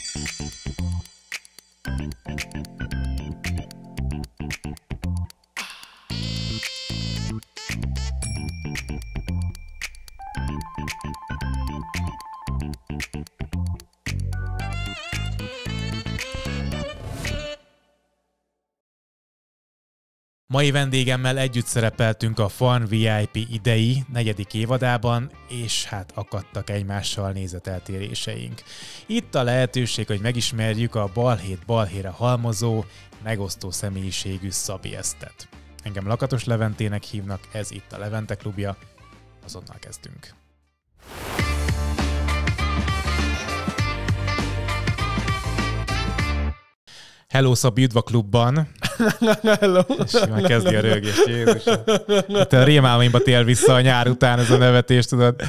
Thank you. Mai vendégemmel együtt szerepeltünk a Fan VIP idei negyedik évadában, és hát akadtak egymással nézeteltéréseink. Itt a lehetőség, hogy megismerjük a balhét balhéra halmozó, megosztó személyiségű Szabi Esztet. Engem Lakatos Leventének hívnak, ez itt a Levente klubja, azonnal kezdünk. Hello Szabi a klubban. Hello. És már kezdi a rögést. Jézus. Hát a rémálmaimba tér vissza a nyár után ez a nevetés, tudod.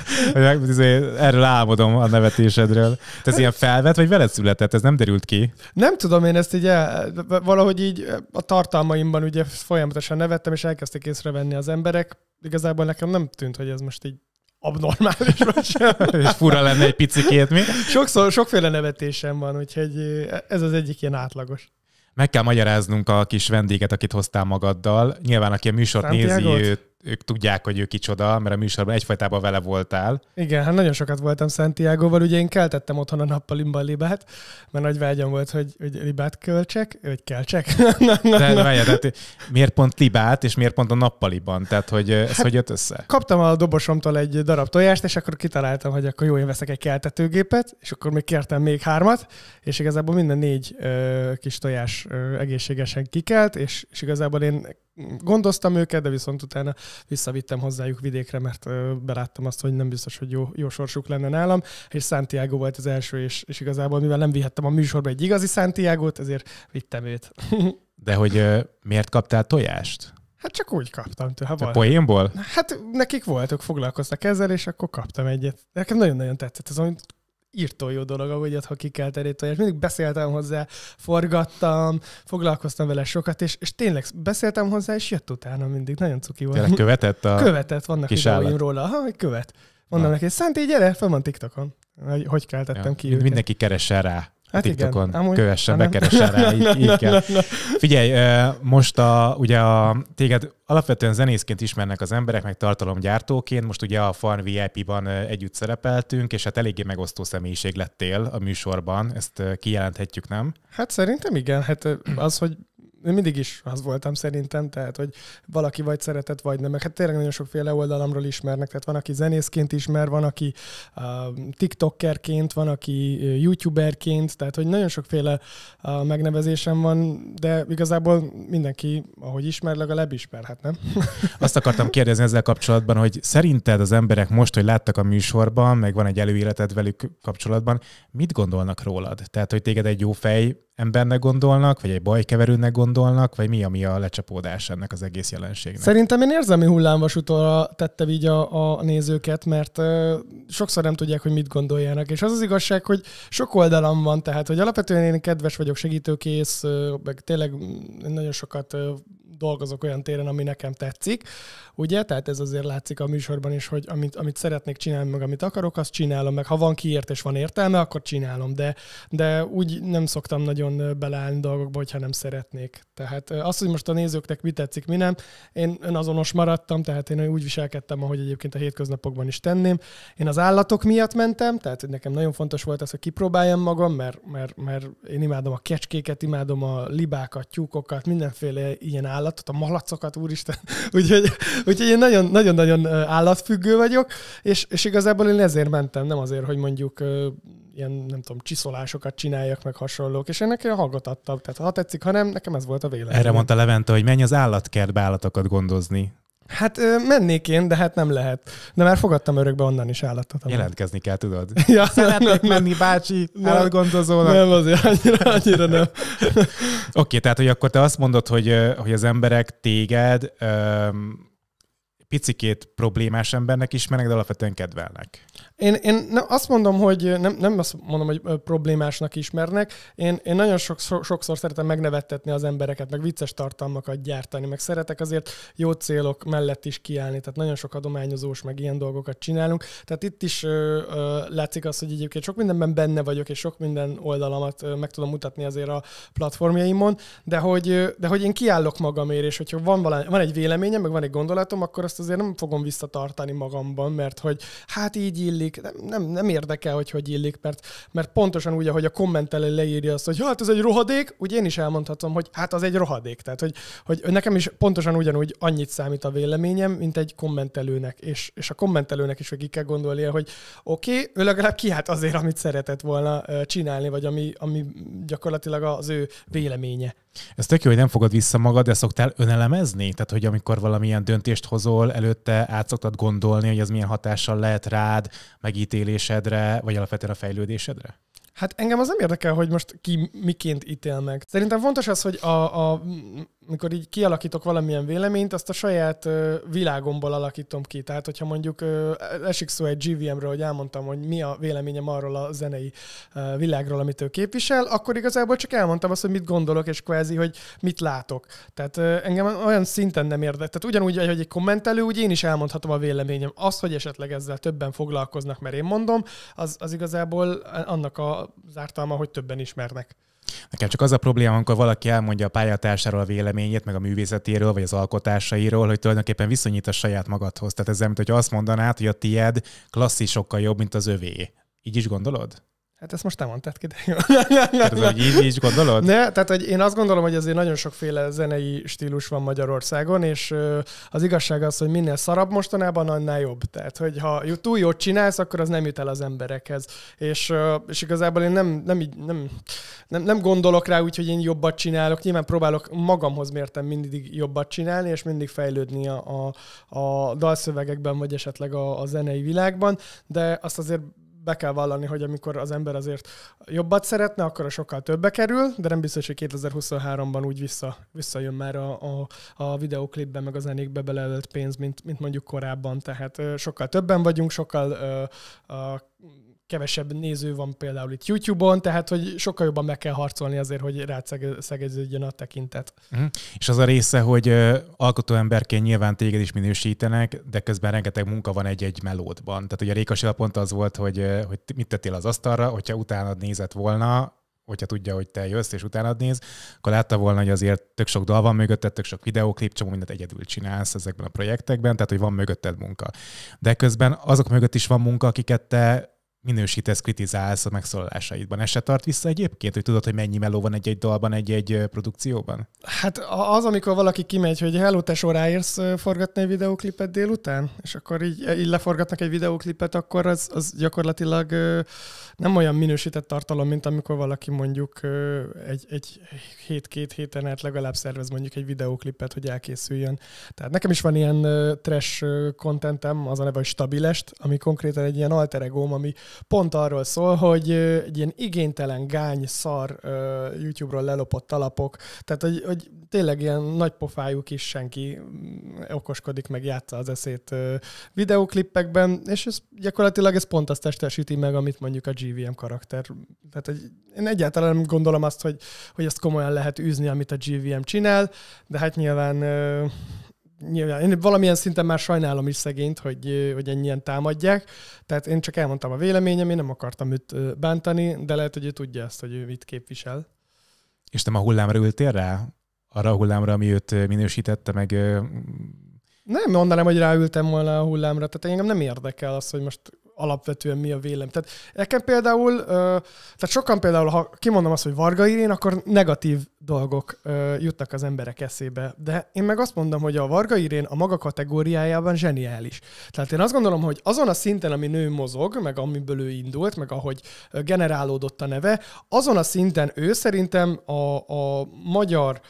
Izé, erről álmodom a nevetésedről. Te ez ilyen felvet, vagy veled született? Ez nem derült ki? Nem tudom, én ezt így el, valahogy így a tartalmaimban ugye folyamatosan nevettem, és elkezdték észrevenni az emberek. Igazából nekem nem tűnt, hogy ez most így abnormális vagy sem. És fura lenne egy picikét, mi? Sokszor, sokféle nevetésem van, úgyhogy eh, ez az egyik ilyen átlagos. Meg kell magyaráznunk a kis vendéget, akit hoztál magaddal. Nyilván, aki a műsort Szent nézi, őt ők tudják, hogy ő kicsoda, mert a műsorban egyfajtában vele voltál. Igen, hát nagyon sokat voltam Santiago-val, ugye én keltettem otthon a nappaliban libát, mert nagy vágyam volt, hogy, hogy libát költsek, hogy keltsek. na, na, De na. Várjál, tehát miért pont libát, és miért pont a nappaliban? Tehát, hogy ez hát, hogy jött össze? Kaptam a dobosomtól egy darab tojást, és akkor kitaláltam, hogy akkor jó, én veszek egy keltetőgépet, és akkor még kértem még hármat, és igazából minden négy ö, kis tojás ö, egészségesen kikelt, és, és igazából én gondoztam őket, de viszont utána visszavittem hozzájuk vidékre, mert beláttam azt, hogy nem biztos, hogy jó, jó sorsuk lenne nálam, és Santiago volt az első, és, és igazából mivel nem vihettem a műsorba egy igazi Santiago-t, ezért vittem őt. De hogy miért kaptál tojást? Hát csak úgy kaptam. Tőle, ha Te poénból? Hát nekik voltak, foglalkoztak ezzel, és akkor kaptam egyet. Nekem nagyon-nagyon tetszett. Ez olyan írtó jó dolog, ahogy ha ki kell tojás. Mindig beszéltem hozzá, forgattam, foglalkoztam vele sokat, és, és tényleg beszéltem hozzá, és jött utána mindig. Nagyon cuki volt. Tényleg követett a Követett, vannak videóim róla. Ha, hogy követ. Mondom Na. neki, Szent, így gyere, fel van TikTokon. Hogy, hogy keltettem ja, ki őket. Mindenki keresse rá Hát TikTokon igen, amúgy, kövessen, ah, bekeressen rá, így, így kell. Figyelj, most a, ugye a, téged alapvetően zenészként ismernek az emberek, meg tartalomgyártóként, most ugye a Fan VIP-ban együtt szerepeltünk, és hát eléggé megosztó személyiség lettél a műsorban, ezt kijelenthetjük, nem? Hát szerintem igen, hát az, hogy mindig is az voltam szerintem, tehát, hogy valaki vagy szeretett, vagy nem. hát tényleg nagyon sokféle oldalamról ismernek, tehát van, aki zenészként ismer, van, aki uh, tiktokkerként, van, aki uh, YouTuberként, tehát, hogy nagyon sokféle uh, megnevezésem van, de igazából mindenki, ahogy ismer, legalább ismer, hát nem? Azt akartam kérdezni ezzel kapcsolatban, hogy szerinted az emberek most, hogy láttak a műsorban, meg van egy előéleted velük kapcsolatban, mit gondolnak rólad? Tehát, hogy téged egy jó fej embernek gondolnak, vagy egy bajkeverőnek gondolnak, vagy mi, ami a lecsapódás ennek az egész jelenségnek? Szerintem én érzelmi hullámvasútóra tettem így a, a nézőket, mert ö, sokszor nem tudják, hogy mit gondoljanak. És az az igazság, hogy sok oldalam van, tehát, hogy alapvetően én kedves vagyok, segítőkész, ö, meg tényleg mm, nagyon sokat ö, dolgozok olyan téren, ami nekem tetszik, ugye? Tehát ez azért látszik a műsorban is, hogy amit, amit szeretnék csinálni, meg amit akarok, azt csinálom, meg ha van kiért és van értelme, akkor csinálom, de, de úgy nem szoktam nagyon beleállni dolgokba, hogyha nem szeretnék. Tehát az, hogy most a nézőknek mi tetszik, mi nem, én azonos maradtam, tehát én úgy viselkedtem, ahogy egyébként a hétköznapokban is tenném. Én az állatok miatt mentem, tehát nekem nagyon fontos volt az, hogy kipróbáljam magam, mert, mert, mert én imádom a kecskéket, imádom a libákat, tyúkokat, mindenféle ilyen állat állatot, a malacokat, úristen. úgyhogy, úgyhogy én nagyon-nagyon állatfüggő vagyok, és, és igazából én ezért mentem, nem azért, hogy mondjuk ilyen, nem tudom, csiszolásokat csináljak, meg hasonlók, és ennek én hallgatattabb. Tehát ha tetszik, ha nem, nekem ez volt a vélemény. Erre mondta Levente, hogy menj az állatkertbe állatokat gondozni. Hát mennék én, de hát nem lehet. De már fogadtam örökbe onnan is állatot. Amely. Jelentkezni kell, tudod? Ja, Szeretnék nem, menni bácsi nem, állatgondozónak. Nem, azért annyira, annyira nem. Oké, okay, tehát hogy akkor te azt mondod, hogy, hogy az emberek téged um, picikét problémás embernek ismernek, de alapvetően kedvelnek. Én, én azt mondom, hogy nem, nem azt mondom, hogy problémásnak ismernek. Én, én nagyon sokszor, sokszor szeretem megnevettetni az embereket, meg vicces tartalmakat gyártani, meg szeretek azért jó célok mellett is kiállni. Tehát nagyon sok adományozós, meg ilyen dolgokat csinálunk. Tehát itt is ö, ö, látszik az, hogy egyébként sok mindenben benne vagyok, és sok minden oldalamat ö, meg tudom mutatni azért a platformjaimon, de hogy, ö, de hogy én kiállok magamért, és hogyha van, valami, van egy véleményem, meg van egy gondolatom, akkor azt azért nem fogom visszatartani magamban, mert hogy hát így illik, illik, nem, nem, nem érdekel, hogy hogy illik, mert, mert pontosan úgy, ahogy a kommentelő leírja azt, hogy hát ez egy rohadék, úgy én is elmondhatom, hogy hát az egy rohadék. Tehát, hogy, hogy nekem is pontosan ugyanúgy annyit számít a véleményem, mint egy kommentelőnek, és, és a kommentelőnek is végig kell gondolnia, hogy oké, okay, ő legalább kiállt azért, amit szeretett volna csinálni, vagy ami, ami gyakorlatilag az ő véleménye. Ez tök jó, hogy nem fogod vissza magad, de szoktál önelemezni? Tehát, hogy amikor valamilyen döntést hozol, előtte át szoktad gondolni, hogy az milyen hatással lehet rád, megítélésedre, vagy alapvetően a fejlődésedre? Hát engem az nem érdekel, hogy most ki miként ítél meg. Szerintem fontos az, hogy a, a mikor így kialakítok valamilyen véleményt, azt a saját ö, világomból alakítom ki. Tehát, hogyha mondjuk ö, esik szó egy GVM-ről, hogy elmondtam, hogy mi a véleményem arról a zenei ö, világról, amit ő képvisel, akkor igazából csak elmondtam azt, hogy mit gondolok, és kvázi, hogy mit látok. Tehát ö, engem olyan szinten nem érdekel. Tehát ugyanúgy, hogy egy kommentelő, úgy én is elmondhatom a véleményem. Az, hogy esetleg ezzel többen foglalkoznak, mert én mondom, az, az igazából annak a zártalma, hogy többen ismernek. Nekem csak az a probléma, amikor valaki elmondja a pályatársáról a véleményét, meg a művészetéről, vagy az alkotásairól, hogy tulajdonképpen viszonyít a saját magadhoz. Tehát ezzel, mint hogy azt mondanád, hogy a tied klasszisokkal jobb, mint az övé. Így is gondolod? Hát ezt most nem mondtad ki, de jó. Ez hogy így, így gondolod? Ne, tehát hogy én azt gondolom, hogy azért nagyon sokféle zenei stílus van Magyarországon, és az igazság az, hogy minél szarabb mostanában, annál jobb. Tehát, hogy ha túl jót csinálsz, akkor az nem jut el az emberekhez. És, és igazából én nem, nem, így, nem, nem, nem gondolok rá úgy, hogy én jobbat csinálok. Nyilván próbálok magamhoz mértem mindig jobbat csinálni, és mindig fejlődni a, a, a dalszövegekben, vagy esetleg a, a zenei világban, de azt azért be kell vallani, hogy amikor az ember azért jobbat szeretne, akkor a sokkal többe kerül, de nem biztos, hogy 2023-ban úgy vissza, visszajön már a, a, a videoklipbe, meg a zenékbe beleölt pénz, mint, mint mondjuk korábban. Tehát sokkal többen vagyunk, sokkal ö, a, kevesebb néző van például itt YouTube-on, tehát hogy sokkal jobban meg kell harcolni azért, hogy rászegeződjön a tekintet. Mm. És az a része, hogy alkotó emberként nyilván téged is minősítenek, de közben rengeteg munka van egy-egy melódban. Tehát ugye Rékasi pont az volt, hogy, hogy mit tettél az asztalra, hogyha utána nézett volna, hogyha tudja, hogy te jössz és utána néz, akkor látta volna, hogy azért tök sok dal van mögötted, tök sok videóklip, csomó mindent egyedül csinálsz ezekben a projektekben, tehát hogy van mögötted munka. De közben azok mögött is van munka, akiket te minősítesz, kritizálsz a megszólalásaidban. Ez se tart vissza egyébként, hogy tudod, hogy mennyi meló van egy-egy dalban, egy-egy produkcióban? Hát az, amikor valaki kimegy, hogy hello, te soráérsz forgatni egy videóklipet délután, és akkor így, így leforgatnak egy videóklipet, akkor az, az gyakorlatilag nem olyan minősített tartalom, mint amikor valaki mondjuk egy, egy hét-két héten át legalább szervez mondjuk egy videóklipet, hogy elkészüljön. Tehát nekem is van ilyen trash contentem, az a neve, hogy stabilest, ami konkrétan egy ilyen alter egóm, ami pont arról szól, hogy egy ilyen igénytelen gány, szar YouTube-ról lelopott alapok, tehát hogy, hogy tényleg ilyen nagy pofájuk is senki mm, okoskodik, meg játsza az eszét videóklippekben, és ez gyakorlatilag ez pont azt testesíti meg, amit mondjuk a GVM karakter. Tehát hogy én egyáltalán nem gondolom azt, hogy, hogy ezt komolyan lehet űzni, amit a GVM csinál, de hát nyilván nyilván, én valamilyen szinten már sajnálom is szegényt, hogy, hogy ennyien támadják, tehát én csak elmondtam a véleményem, én nem akartam őt bántani, de lehet, hogy ő tudja ezt, hogy ő mit képvisel. És nem a hullámra ültél rá? Arra a hullámra, ami őt minősítette, meg nem mondanám, hogy ráültem volna a hullámra, tehát engem nem érdekel az, hogy most alapvetően mi a vélem. Tehát nekem például, tehát sokan például, ha kimondom azt, hogy Varga Irén, akkor negatív dolgok jutnak az emberek eszébe. De én meg azt mondom, hogy a Varga Irén a maga kategóriájában zseniális. Tehát én azt gondolom, hogy azon a szinten, ami nő mozog, meg amiből ő indult, meg ahogy generálódott a neve, azon a szinten ő szerintem a, a magyar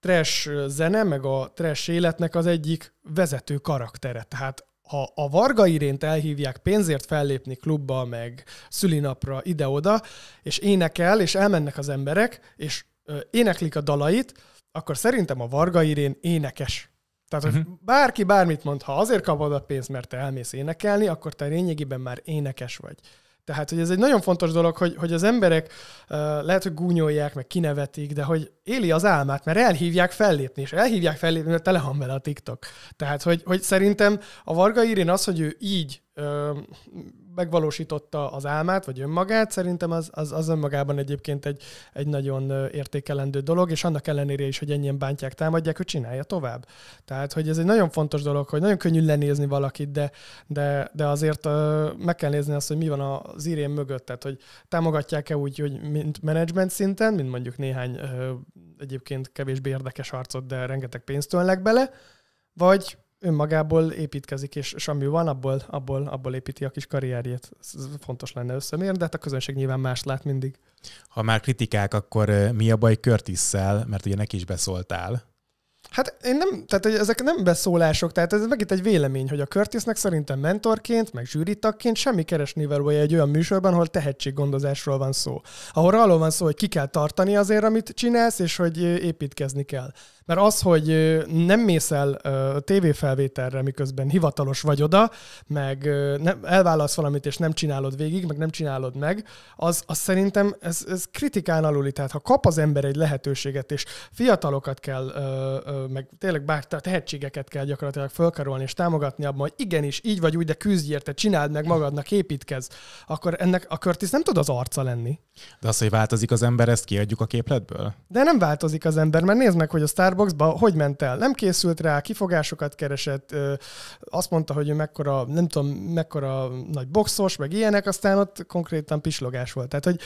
trash zene, meg a trash életnek az egyik vezető karaktere. Tehát ha a Varga Irént elhívják pénzért fellépni klubba, meg szülinapra ide-oda, és énekel, és elmennek az emberek, és éneklik a dalait, akkor szerintem a Varga Irén énekes. Tehát, uh-huh. bárki bármit mond, ha azért kapod a pénzt, mert te elmész énekelni, akkor te lényegében már énekes vagy. Tehát, hogy ez egy nagyon fontos dolog, hogy, hogy az emberek uh, lehet, hogy gúnyolják, meg kinevetik, de hogy éli az álmát, mert elhívják fellépni, és elhívják fellépni, mert tele van vele a TikTok. Tehát, hogy, hogy szerintem a Varga Irén az, hogy ő így megvalósította az álmát, vagy önmagát, szerintem az, az, az önmagában egyébként egy, egy nagyon értékelendő dolog, és annak ellenére is, hogy ennyien bántják, támadják, hogy csinálja tovább. Tehát, hogy ez egy nagyon fontos dolog, hogy nagyon könnyű lenézni valakit, de, de, de azért meg kell nézni azt, hogy mi van az írén mögött, tehát, hogy támogatják-e úgy, hogy mint menedzsment szinten, mint mondjuk néhány egyébként kevésbé érdekes arcot, de rengeteg pénzt ölnek bele, vagy önmagából építkezik, és, és ami van, abból, abból, abból építi a kis karrierjét. Ez fontos lenne összemérni, de hát a közönség nyilván más lát mindig. Ha már kritikák, akkor mi a baj Körtisszel, mert ugye neki is beszóltál. Hát én nem, tehát ezek nem beszólások, tehát ez megint egy vélemény, hogy a Curtisnek szerintem mentorként, meg zsűritakként semmi valója egy olyan műsorban, ahol tehetséggondozásról van szó. Ahol arról van szó, hogy ki kell tartani azért, amit csinálsz, és hogy építkezni kell. Mert az, hogy nem mész el tévéfelvételre, miközben hivatalos vagy oda, meg elválasz valamit, és nem csinálod végig, meg nem csinálod meg, az, az szerintem ez, ez kritikán aluli. Tehát ha kap az ember egy lehetőséget, és fiatalokat kell, meg tényleg bár tehetségeket kell gyakorlatilag fölkarolni, és támogatni abban, hogy igenis, így vagy úgy, de küzdj érte, csináld meg magadnak, építkez, akkor ennek a Curtis nem tud az arca lenni. De az, hogy változik az ember, ezt kiadjuk a képletből? De nem változik az ember, mert nézd meg, hogy a Star Starbucksba, hogy ment el? Nem készült rá, kifogásokat keresett, azt mondta, hogy ő mekkora, nem tudom, mekkora nagy boxos, meg ilyenek, aztán ott konkrétan pislogás volt. Tehát, hogy,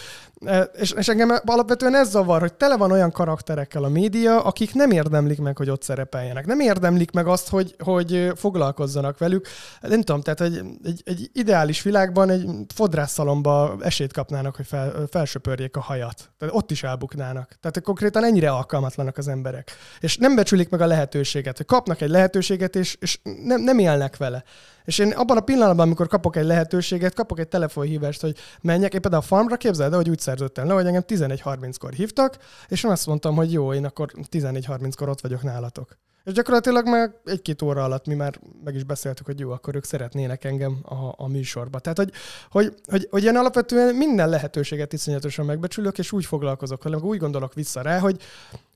és, és engem alapvetően ez zavar, hogy tele van olyan karakterekkel a média, akik nem érdemlik meg, hogy ott szerepeljenek. Nem érdemlik meg azt, hogy, hogy foglalkozzanak velük. Nem tudom, tehát egy, egy, egy ideális világban egy fodrásszalomba esélyt kapnának, hogy fel, felsöpörjék a hajat. Tehát ott is elbuknának. Tehát konkrétan ennyire alkalmatlanak az emberek és nem becsülik meg a lehetőséget. Hogy kapnak egy lehetőséget, és, és nem, nem élnek vele. És én abban a pillanatban, amikor kapok egy lehetőséget, kapok egy telefonhívást, hogy menjek, éppen a farmra képzeld de hogy úgy szerződtem le, hogy engem 11.30-kor hívtak, és én azt mondtam, hogy jó, én akkor 1130 kor ott vagyok nálatok. És gyakorlatilag már egy-két óra alatt mi már meg is beszéltük, hogy jó, akkor ők szeretnének engem a, a műsorba. Tehát, hogy, hogy, hogy, hogy ilyen alapvetően minden lehetőséget iszonyatosan megbecsülök, és úgy foglalkozok velem, úgy gondolok vissza rá, hogy,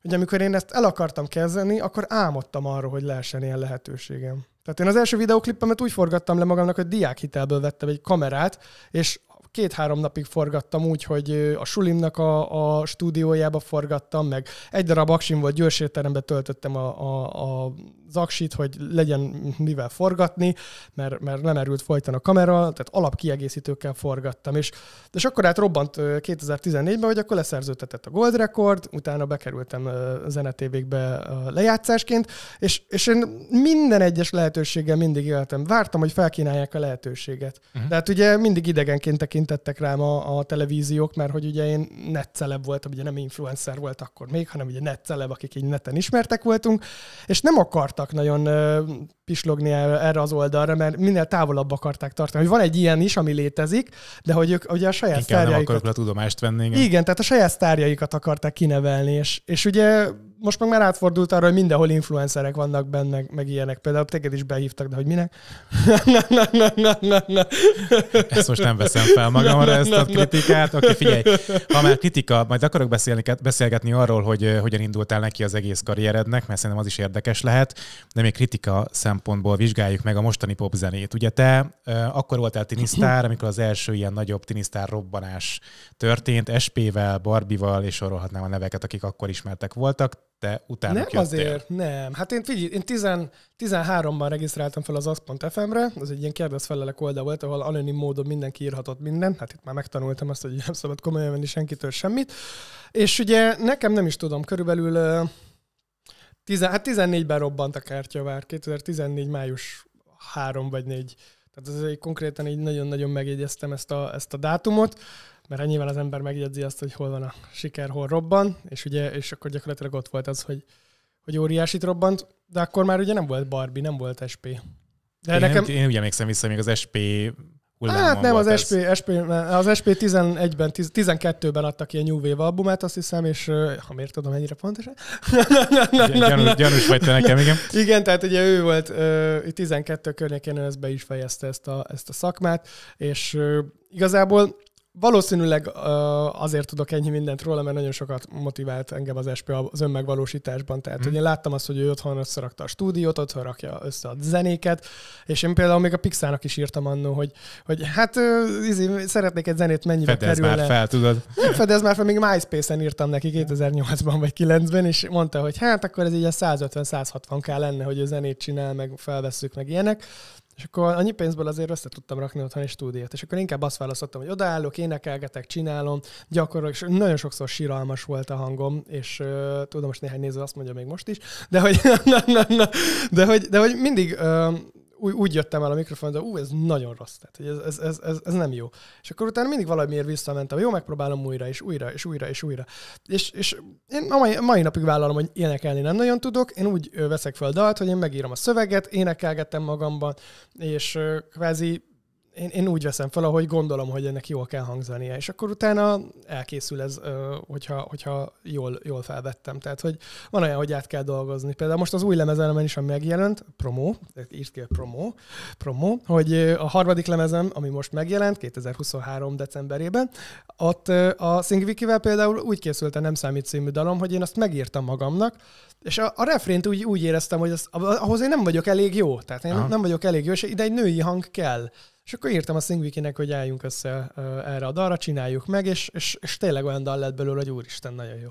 hogy amikor én ezt el akartam kezdeni, akkor álmodtam arról, hogy lehessen ilyen lehetőségem. Tehát én az első videóklippemet úgy forgattam le magamnak, hogy diákhitelből vettem egy kamerát, és két-három napig forgattam úgy, hogy a sulimnak a, a stúdiójába forgattam, meg egy darab aksim volt, Győrs töltöttem a, a, a az aksit, hogy legyen mivel forgatni, mert, mert nem erült folyton a kamera, tehát alapkiegészítőkkel forgattam. És, és akkor hát robbant 2014-ben, hogy akkor leszerződtetett a Gold Record, utána bekerültem zenetévékbe lejátszásként, és, és én minden egyes lehetőséggel mindig éltem. Vártam, hogy felkínálják a lehetőséget. Uh-huh. De hát ugye mindig idegenként tekint tekintettek rám a, a televíziók, mert hogy ugye én netceleb voltam, ugye nem influencer volt akkor még, hanem ugye netceleb, akik így neten ismertek voltunk, és nem akartak nagyon ö, pislogni erre az oldalra, mert minél távolabb akarták tartani. Hogy van egy ilyen is, ami létezik, de hogy ők ugye a saját Inkább sztárjaikat... nem akarok le tudomást venni. Igen. igen, tehát a saját sztárjaikat akarták kinevelni, és, és ugye most meg már átfordult arra, hogy mindenhol influencerek vannak benne, meg ilyenek. Például téged is behívtak, de hogy minek? na, na, na, na, na, na. Ezt most nem veszem fel magamra, ezt a kritikát. Oké, okay, figyelj, ha már kritika, majd akarok beszélni, beszélgetni arról, hogy hogyan indultál neki az egész karrierednek, mert szerintem az is érdekes lehet, de még kritika szempontból vizsgáljuk meg a mostani popzenét. Ugye te akkor voltál tinisztár, amikor az első ilyen nagyobb tinisztár robbanás történt, SP-vel, Barbival, és sorolhatnám a neveket, akik akkor ismertek voltak te utána Nem jöttél. azért, nem. Hát én figyelj, én 13-ban regisztráltam fel az asz.fm-re, Az egy ilyen kérdezfelelek oldal volt, ahol anonim módon mindenki írhatott mindent, hát itt már megtanultam azt, hogy nem szabad komolyan venni senkitől semmit. És ugye nekem nem is tudom, körülbelül hát 14-ben robbant a kártyavár, 2014 május 3 vagy 4. Tehát ez egy konkrétan így nagyon-nagyon megjegyeztem ezt a, ezt a dátumot mert nyilván az ember megjegyzi azt, hogy hol van a siker, hol robban, és ugye, és akkor gyakorlatilag ott volt az, hogy, hogy óriásit robbant, de akkor már ugye nem volt Barbie, nem volt SP. De én, nekem... én ugye emlékszem vissza, még az SP hullámon Hát nem, az ez. SP, SP, az SP 11-ben, 12-ben adtak a New Wave albumát, azt hiszem, és ha miért tudom ennyire pontosan? gyanús, gyanús vagy te nekem, igen. Igen, tehát ugye ő volt 12 környékén, ő ezt be is fejezte ezt a, ezt a szakmát, és igazából valószínűleg azért tudok ennyi mindent róla, mert nagyon sokat motivált engem az SP az önmegvalósításban. Tehát, mm. hogy én láttam azt, hogy ő otthon összerakta a stúdiót, otthon rakja össze a zenéket, és én például még a Pixának is írtam annó, hogy, hogy hát izé, szeretnék egy zenét mennyibe fedez már fel, tudod. Nem fedez már fel, még MySpace-en írtam neki 2008-ban vagy 9-ben, és mondta, hogy hát akkor ez így a 150 160 kell lenne, hogy a zenét csinál, meg felveszük, meg ilyenek. És akkor annyi pénzből azért össze tudtam rakni otthon egy stúdiót. És akkor inkább azt választottam, hogy odaállok, énekelgetek, csinálom, gyakorlok, és nagyon sokszor síralmas volt a hangom, és uh, tudom, most néhány néző azt mondja még most is, de hogy, na, na, na, de hogy, de hogy mindig uh, úgy, úgy jöttem el a mikrofonra, de ú, ez nagyon rossz, tehát hogy ez, ez, ez, ez, ez nem jó. És akkor utána mindig valamiért visszamentem, jó, megpróbálom újra, és újra, és újra, és újra. És, és én a mai, mai napig vállalom, hogy énekelni nem nagyon tudok, én úgy veszek fel dalt, hogy én megírom a szöveget, énekelgettem magamban, és kvázi én, én úgy veszem fel, ahogy gondolom, hogy ennek jól kell hangzania, és akkor utána elkészül ez, hogyha, hogyha jól, jól felvettem. Tehát, hogy van olyan, hogy át kell dolgozni. Például most az új lemezelemen is, ami megjelent, promó, írt ki a promó, promó, hogy a harmadik lemezem, ami most megjelent, 2023. decemberében, ott a Singvikivel például úgy készült a Nem számít című dalom, hogy én azt megírtam magamnak, és a, a refrént úgy, úgy éreztem, hogy az, ahhoz én nem vagyok elég jó. Tehát én Aha. nem vagyok elég jó, és ide egy női hang kell. És akkor írtam a Szingvikinek, hogy álljunk össze erre a dalra, csináljuk meg, és, és, és tényleg olyan dal lett belőle, hogy úristen, nagyon jó.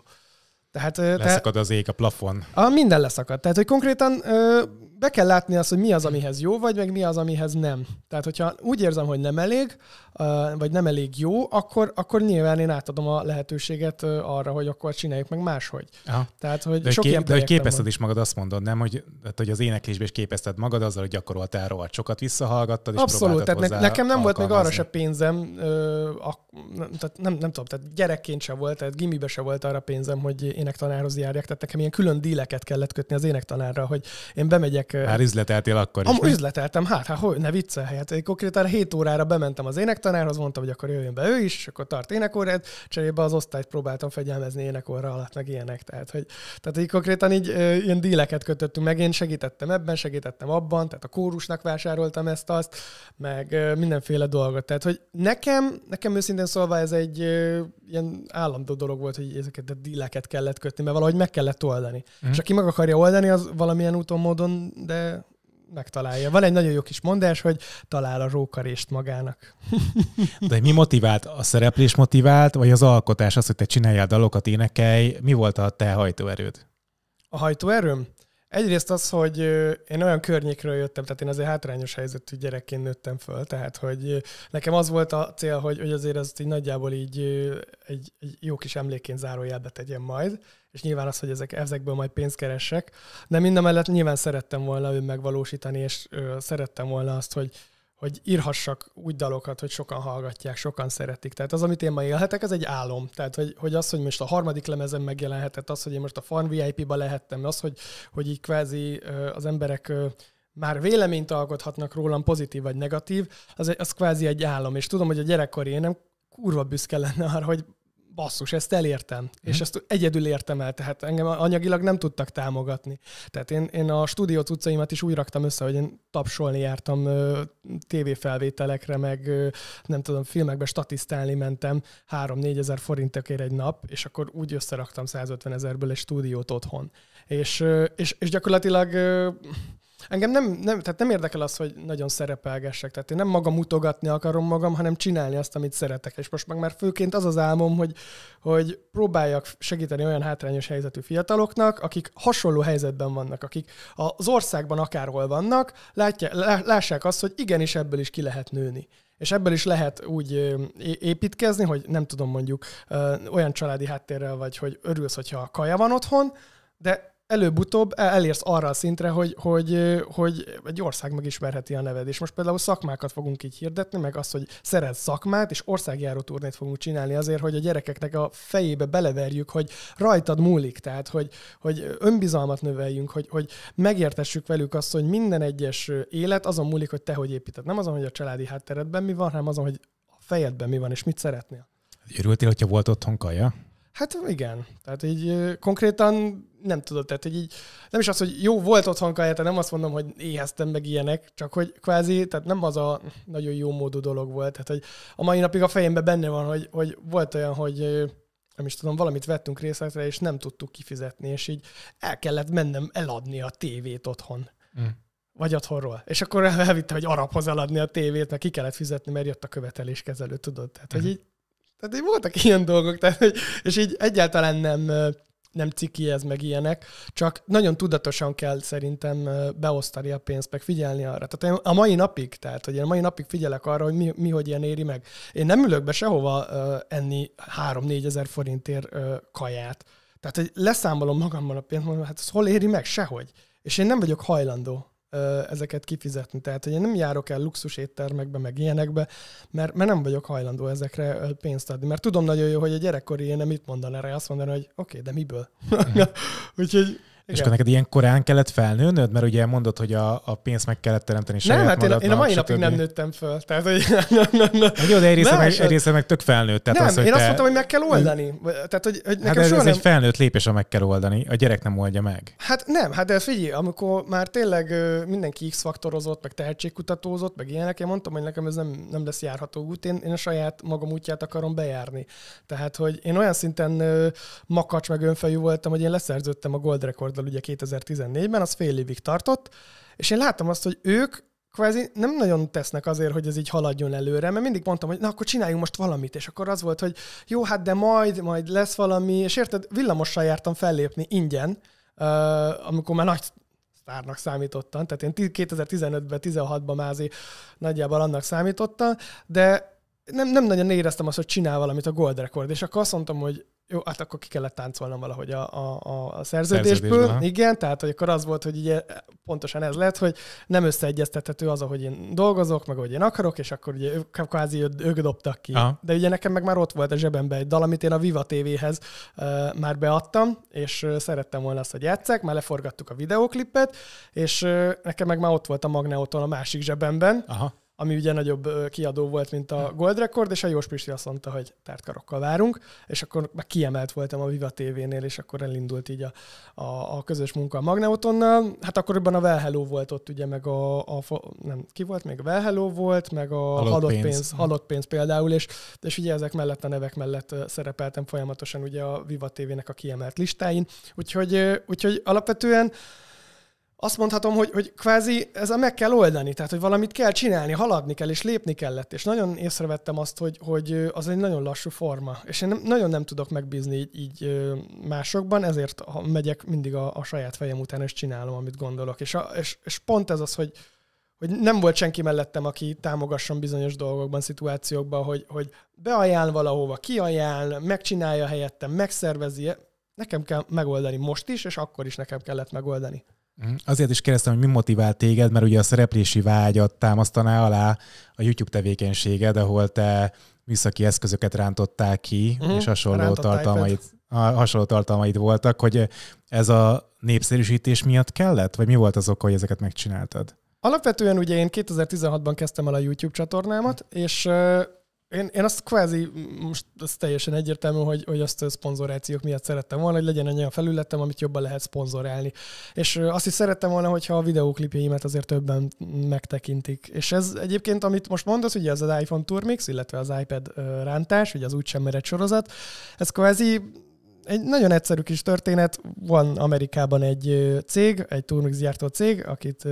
Tehát, leszakad tehát, az ég, a plafon. A, minden leszakad. Tehát, hogy konkrétan ö, be kell látni azt, hogy mi az, amihez jó vagy, meg mi az, amihez nem. Tehát, hogyha úgy érzem, hogy nem elég, ö, vagy nem elég jó, akkor, akkor nyilván én átadom a lehetőséget ö, arra, hogy akkor csináljuk meg máshogy. Aha. Tehát, hogy de, sok ké, ilyen de hogy képezted van. is magad, azt mondod, nem? Hogy, tehát, hogy az éneklésben is képezted magad azzal, hogy gyakoroltál rohadt sokat, visszahallgattad és Abszolút, tehát ne, nekem nem volt még arra se pénzem, ö, a, nem, nem, nem tudom, tehát gyerekként se volt, tehát gimibe se volt arra pénzem, hogy énektanárhoz járjak, tehát nekem ilyen külön díleket kellett kötni az énektanárra, hogy én bemegyek... Már üzleteltél akkor is. Am, üzleteltem, hát, hát hogy ne viccelj, hát én konkrétan 7 órára bementem az énektanárhoz, mondtam, hogy akkor jöjjön be ő is, és akkor tart énekórát, cserébe az osztályt próbáltam fegyelmezni énekóra alatt, meg ilyenek. Tehát, hogy, tehát így konkrétan így ilyen díleket kötöttünk meg, én segítettem ebben, segítettem abban, tehát a kórusnak vásároltam ezt azt, meg mindenféle dolgot. Tehát, hogy nekem, nekem őszintén szólva ez egy ilyen állandó dolog volt, hogy ezeket a díleket kell kellett kötni, mert valahogy meg kellett oldani. Mm. És aki meg akarja oldani, az valamilyen úton, módon, de megtalálja. Van egy nagyon jó kis mondás, hogy talál a rókarést magának. De mi motivált? A szereplés motivált, vagy az alkotás az, hogy te csináljál dalokat, énekelj? Mi volt a te hajtóerőd? A hajtóerőm? Egyrészt az, hogy én olyan környékről jöttem, tehát én azért hátrányos helyzetű gyerekként nőttem föl, tehát hogy nekem az volt a cél, hogy, hogy azért ezt így nagyjából így egy, egy jó kis emlékként zárójelbe tegyem majd, és nyilván az, hogy ezek, ezekből majd pénzt keresek, de mindemellett nyilván szerettem volna megvalósítani és ö, szerettem volna azt, hogy hogy írhassak úgy dalokat, hogy sokan hallgatják, sokan szeretik. Tehát az, amit én ma élhetek, ez egy álom. Tehát, hogy, hogy az, hogy most a harmadik lemezem megjelenhetett, az, hogy én most a Fan VIP-ba lehettem, az, hogy, hogy így kvázi az emberek már véleményt alkothatnak rólam, pozitív vagy negatív, az, az kvázi egy álom. És tudom, hogy a gyerekkori én nem kurva büszke lenne arra, hogy basszus, ezt elértem, mm. és mhm. ezt egyedül értem el, tehát engem anyagilag nem tudtak támogatni. Tehát én, én a stúdió utcaimat is úgy raktam össze, hogy én tapsolni jártam tévéfelvételekre, meg ö, nem tudom, filmekbe statisztálni mentem 3-4 ezer forintokért egy nap, és akkor úgy összeraktam 150 ezerből egy stúdiót otthon. És, ö, és, és gyakorlatilag ö, Engem nem, nem, tehát nem érdekel az, hogy nagyon szerepelgessek. Tehát én nem magam mutogatni akarom magam, hanem csinálni azt, amit szeretek. És most meg már főként az az álmom, hogy, hogy próbáljak segíteni olyan hátrányos helyzetű fiataloknak, akik hasonló helyzetben vannak, akik az országban akárhol vannak, látja, lássák azt, hogy igenis ebből is ki lehet nőni. És ebből is lehet úgy építkezni, hogy nem tudom mondjuk olyan családi háttérrel vagy, hogy örülsz, hogyha a kaja van otthon, de előbb-utóbb elérsz arra a szintre, hogy, hogy, hogy egy ország megismerheti a neved. És most például szakmákat fogunk így hirdetni, meg azt, hogy szerez szakmát, és országjáró turnét fogunk csinálni azért, hogy a gyerekeknek a fejébe beleverjük, hogy rajtad múlik, tehát hogy, hogy önbizalmat növeljünk, hogy, hogy megértessük velük azt, hogy minden egyes élet azon múlik, hogy te hogy építed. Nem azon, hogy a családi hátteredben mi van, hanem azon, hogy a fejedben mi van, és mit szeretnél. Örültél, hogyha volt otthon kaja? Hát igen. Tehát így konkrétan nem tudod, tehát hogy így, nem is az, hogy jó, volt otthon kajáta, nem azt mondom, hogy éheztem meg ilyenek, csak hogy kvázi, tehát nem az a nagyon jó módú dolog volt, tehát hogy a mai napig a fejemben benne van, hogy, hogy volt olyan, hogy nem is tudom, valamit vettünk részletre, és nem tudtuk kifizetni, és így el kellett mennem eladni a tévét otthon. Mm. Vagy otthonról. És akkor elvitte, hogy arabhoz eladni a tévét, mert ki kellett fizetni, mert jött a követeléskezelő, tudod? Tehát, mm. hogy mhm. így, tehát így voltak ilyen dolgok, tehát, hogy, és így egyáltalán nem nem ciki ez, meg ilyenek, csak nagyon tudatosan kell szerintem beosztani a pénzt, meg figyelni arra. Tehát én a mai napig, tehát hogy én a mai napig figyelek arra, hogy mi, mi hogy ilyen éri meg. Én nem ülök be sehova uh, enni 3-4 ezer forintért uh, kaját. Tehát hogy leszámolom magammal a pénzt, mondom, hát ez hol éri meg? Sehogy. És én nem vagyok hajlandó ezeket kifizetni. Tehát, hogy én nem járok el luxus éttermekbe, meg ilyenekbe, mert, mert nem vagyok hajlandó ezekre pénzt adni. Mert tudom nagyon jó, hogy a gyerekkori én nem mit mondaná rá, azt mondaná, hogy oké, okay, de miből? Úgyhogy igen. És akkor neked ilyen korán kellett felnőnöd? Mert ugye mondod, hogy a, a pénzt meg kellett teremteni saját Nem, hát én, én a mai napig nem nőttem föl. Tehát, hogy... Jó, de egy része, meg, egy része meg tök felnőtt. Tehát nem, az, hogy én te... azt mondtam, hogy meg kell hm. oldani. Tehát, hogy, hogy hát nekem hát ez, ez nem... egy felnőtt lépés, a meg kell oldani. A gyerek nem oldja meg. Hát nem, hát de figyelj, amikor már tényleg mindenki X-faktorozott, meg tehetségkutatózott, meg ilyenek, én mondtam, hogy nekem ez nem, nem lesz járható út. Én, én a saját magam útját akarom bejárni. Tehát, hogy én olyan szinten makacs meg önfejű voltam, hogy én leszerződtem a Gold Record Harvarddal ugye 2014-ben, az fél évig tartott, és én láttam azt, hogy ők kvázi nem nagyon tesznek azért, hogy ez így haladjon előre, mert mindig mondtam, hogy na akkor csináljunk most valamit, és akkor az volt, hogy jó, hát de majd, majd lesz valami, és érted, villamossal jártam fellépni ingyen, uh, amikor már nagy sztárnak számítottam, tehát én 2015-ben, 16-ban mázi nagyjából annak számítottam, de nem, nem nagyon éreztem azt, hogy csinál valamit a Gold Record, és akkor azt mondtam, hogy jó, hát akkor ki kellett táncolnom valahogy a, a, a szerződésből. Szerződésben, Igen, tehát hogy akkor az volt, hogy ugye eh, pontosan ez lett, hogy nem összeegyeztethető az, ahogy én dolgozok, meg ahogy én akarok, és akkor ugye ők, kvázi ők dobtak ki. Aha. De ugye nekem meg már ott volt a zsebembe egy dal, amit én a Viva TV-hez uh, eh, már beadtam, és uh, szerettem volna azt, hogy játszek, már leforgattuk a videóklipet, és uh, nekem meg már ott volt a Magneoton a másik zsebemben. Aha ami ugye nagyobb kiadó volt, mint a Gold Record, és a Jós Pisti azt mondta, hogy tártkarokkal várunk, és akkor meg kiemelt voltam a Viva TV-nél, és akkor elindult így a, a, a közös munka a Magneotonnal. Hát akkoriban a Well Hello volt ott, ugye, meg a, a nem, ki volt még? A well Hello volt, meg a Halott, halott pénz. pénz. Halott Pénz például, és, és ugye ezek mellett a nevek mellett szerepeltem folyamatosan ugye a Viva TV-nek a kiemelt listáin, úgyhogy, úgyhogy alapvetően azt mondhatom, hogy, hogy kvázi ez a meg kell oldani, tehát hogy valamit kell csinálni, haladni kell, és lépni kellett. És nagyon észrevettem azt, hogy, hogy az egy nagyon lassú forma, és én nem, nagyon nem tudok megbízni így, így másokban, ezért megyek mindig a, a saját fejem után, és csinálom, amit gondolok. És, a, és, és pont ez az, hogy, hogy nem volt senki mellettem, aki támogasson bizonyos dolgokban, szituációkban, hogy, hogy beajánl valahova, kiajánl, megcsinálja helyettem, megszervezi. Nekem kell megoldani most is, és akkor is nekem kellett megoldani. Mhm. Azért is kérdeztem, hogy mi motivált téged, mert ugye a szereplési vágyat támasztaná alá a YouTube tevékenységed, ahol te műszaki eszközöket rántottál ki, uh-huh. és hasonló tartalmait, hasonló tartalmait voltak, hogy ez a népszerűsítés miatt kellett? Vagy mi volt az oka, hogy ezeket megcsináltad? Alapvetően ugye én 2016-ban kezdtem el a YouTube csatornámat, és én, én azt kvázi, most ez teljesen egyértelmű, hogy, hogy azt a szponzorációk miatt szerettem volna, hogy legyen egy olyan felületem, amit jobban lehet szponzorálni. És azt is szerettem volna, hogyha a videóklipjeimet azért többen megtekintik. És ez egyébként, amit most mondasz, ugye ez az iPhone Tourmix, illetve az iPad rántás, ugye az úgysem mered sorozat, ez kvázi egy nagyon egyszerű kis történet. Van Amerikában egy cég, egy Tourmix gyártó cég, akit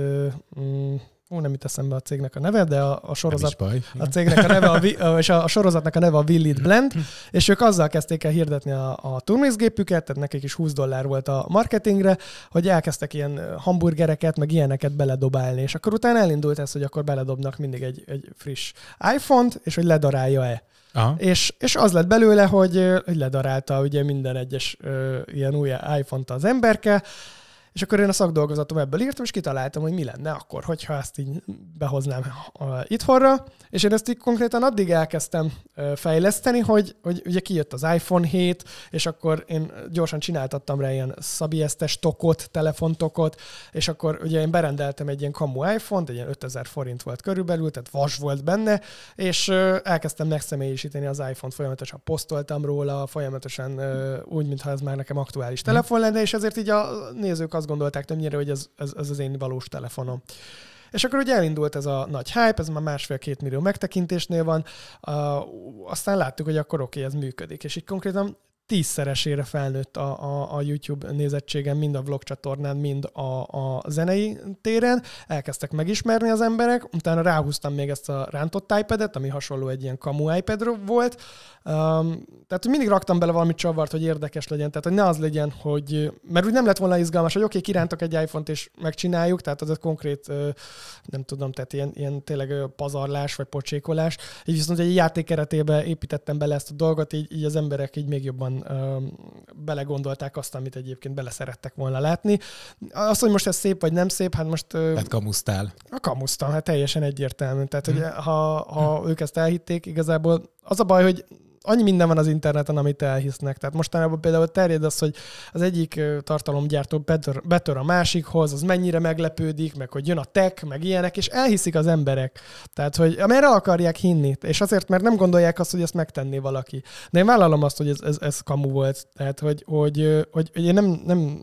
mm, Ó, nem itt eszembe a cégnek a neve, de a, a sorozat, baj, a cégnek a neve, a, és a, a sorozatnak a neve a Willit Blend, és ők azzal kezdték el hirdetni a, a turmészgépüket, tehát nekik is 20 dollár volt a marketingre, hogy elkezdtek ilyen hamburgereket, meg ilyeneket beledobálni, és akkor utána elindult ez, hogy akkor beledobnak mindig egy, egy friss iPhone-t, és hogy ledarálja-e. És, és az lett belőle, hogy, hogy ledarálta ugye minden egyes ö, ilyen új iPhone-t az emberke, és akkor én a szakdolgozatom ebből írtam, és kitaláltam, hogy mi lenne akkor, hogyha ezt így behoznám itthonra. És én ezt így konkrétan addig elkezdtem fejleszteni, hogy, hogy ugye kijött az iPhone 7, és akkor én gyorsan csináltattam rá ilyen szabiesztes tokot, telefontokot, és akkor ugye én berendeltem egy ilyen kamu iPhone-t, egy ilyen 5000 forint volt körülbelül, tehát vas volt benne, és elkezdtem megszemélyisíteni az iPhone-t, folyamatosan posztoltam róla, folyamatosan úgy, mintha ez már nekem aktuális mhm. telefon lenne, és ezért így a nézők azt gondolták többnyire, hogy ez, ez, ez az én valós telefonom. És akkor ugye elindult ez a nagy hype, ez már másfél-két millió megtekintésnél van, uh, aztán láttuk, hogy akkor oké, okay, ez működik. És így konkrétan tízszeresére felnőtt a, a, a YouTube nézettségen, mind a vlog csatornán, mind a, a zenei téren. Elkezdtek megismerni az emberek, utána ráhúztam még ezt a rántott iPad-et, ami hasonló egy ilyen kamu iPad volt. Um, tehát mindig raktam bele valami csavart, hogy érdekes legyen, tehát hogy ne az legyen, hogy... Mert úgy nem lett volna izgalmas, hogy oké, okay, kirántok egy iPhone-t és megcsináljuk, tehát az egy konkrét, nem tudom, tehát ilyen, ilyen tényleg pazarlás vagy pocsékolás. Így viszont egy játék keretében építettem bele ezt a dolgot, így, így az emberek így még jobban belegondolták azt, amit egyébként beleszerettek volna látni. Azt, hogy most ez szép vagy nem szép, hát most... hát kamusztál. Hát kamusztam, hát teljesen egyértelmű. Tehát, hmm. hogy mhm. ha, ha hmm. ők ezt elhitték, igazából az a baj, hogy annyi minden van az interneten, amit elhisznek. Tehát mostanában például terjed az, hogy az egyik tartalomgyártó betör, betör a másikhoz, az mennyire meglepődik, meg hogy jön a tech, meg ilyenek, és elhiszik az emberek. Tehát, hogy merre akarják hinni, és azért, mert nem gondolják azt, hogy ezt megtenné valaki. De én vállalom azt, hogy ez, ez, ez kamu volt. Tehát, hogy, hogy, hogy, hogy én nem, nem...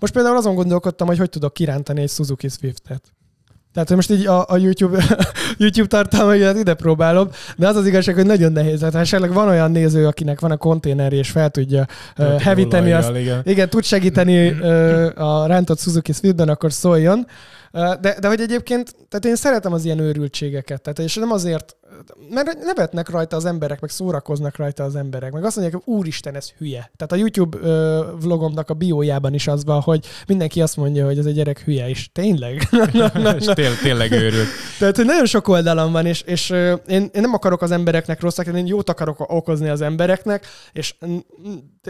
Most például azon gondolkodtam, hogy hogy tudok kirántani egy Suzuki Swift-et. Tehát, hogy most így a, a YouTube, YouTube tartalmaidat hát ide próbálom, de az az igazság, hogy nagyon nehéz. Tehát esetleg van olyan néző, akinek van a konténer, és fel tudja uh, heviteni azt. Igen. igen, tud segíteni uh, a rántott Suzuki Swift-ben, akkor szóljon. Uh, de, de hogy egyébként, tehát én szeretem az ilyen őrültségeket, tehát és nem azért, mert nevetnek rajta az emberek, meg szórakoznak rajta az emberek, meg azt mondják, hogy úristen, ez hülye. Tehát a YouTube vlogomnak a biójában is az van, hogy mindenki azt mondja, hogy ez egy gyerek hülye, és tényleg. na, na, na. és tél, tényleg őrült. Tehát, hogy nagyon sok oldalam van, és, és én, én nem akarok az embereknek rosszak, én jót akarok okozni az embereknek, és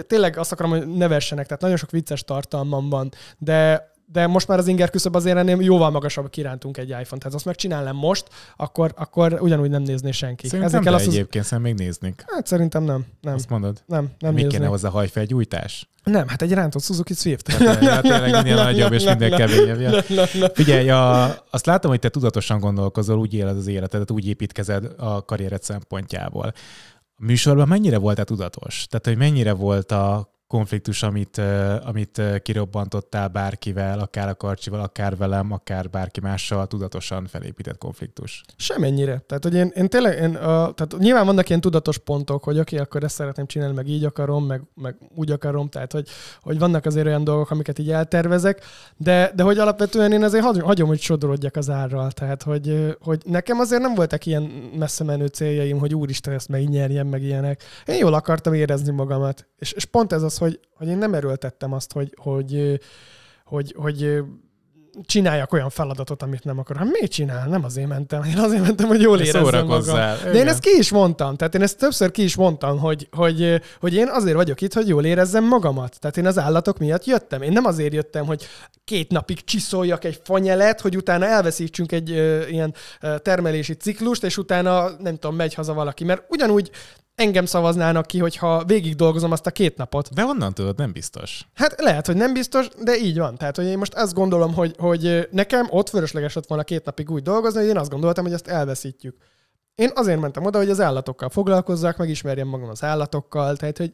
tényleg azt akarom, hogy ne versenek. tehát nagyon sok vicces tartalmam van, de de most már az inger küszöb azért ennél jóval magasabb kirántunk egy iPhone-t. Tehát azt megcsinálnám most, akkor, akkor ugyanúgy nem nézné senki. Szerintem Ezek de az... egyébként, szerintem még néznék. Hát szerintem nem. nem. Azt mondod? Nem, nem Mi kéne hozzá hajfelgyújtás? Nem, hát egy rántott Suzuki Swift. Hát tényleg minél nagyobb és minél keményebb. Figyelj, a, azt látom, hogy te tudatosan gondolkozol, úgy éled az életedet, úgy építkezed a karriered szempontjából. A műsorban mennyire voltál tudatos? Tehát, hogy mennyire volt a konfliktus, amit, amit kirobbantottál bárkivel, akár a karcsival, akár velem, akár bárki mással, tudatosan felépített konfliktus? Semennyire. Tehát, hogy én, én tényleg, én, a, tehát nyilván vannak ilyen tudatos pontok, hogy oké, okay, akkor ezt szeretném csinálni, meg így akarom, meg, meg úgy akarom, tehát, hogy, hogy vannak azért olyan dolgok, amiket így eltervezek, de, de hogy alapvetően én azért hagyom, hagyom hogy sodorodjak az árral, tehát, hogy, hogy nekem azért nem voltak ilyen messze menő céljaim, hogy úristen, ezt nyerjem, meg ilyenek. Én jól akartam érezni magamat, és, és pont ez az, az, hogy, hogy én nem erőltettem azt, hogy, hogy, hogy, hogy csináljak olyan feladatot, amit nem akarok. Hát miért csinál? Nem azért mentem. Én azért mentem, hogy jól érezzem magam. De én ezt ki is mondtam. Tehát én ezt többször ki is mondtam, hogy, hogy, hogy én azért vagyok itt, hogy jól érezzem magamat. Tehát én az állatok miatt jöttem. Én nem azért jöttem, hogy két napig csiszoljak egy fanyelet, hogy utána elveszítsünk egy ö, ilyen termelési ciklust, és utána nem tudom, megy haza valaki. Mert ugyanúgy engem szavaznának ki, hogyha végig dolgozom azt a két napot. De onnan tudod, nem biztos. Hát lehet, hogy nem biztos, de így van. Tehát, hogy én most azt gondolom, hogy, hogy nekem ott fölösleges lett volna két napig úgy dolgozni, hogy én azt gondoltam, hogy ezt elveszítjük. Én azért mentem oda, hogy az állatokkal foglalkozzak, megismerjem magam az állatokkal, tehát hogy,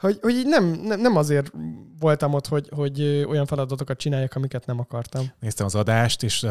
hogy, hogy így nem, nem, nem azért voltam ott, hogy, hogy olyan feladatokat csináljak, amiket nem akartam. Néztem az adást, és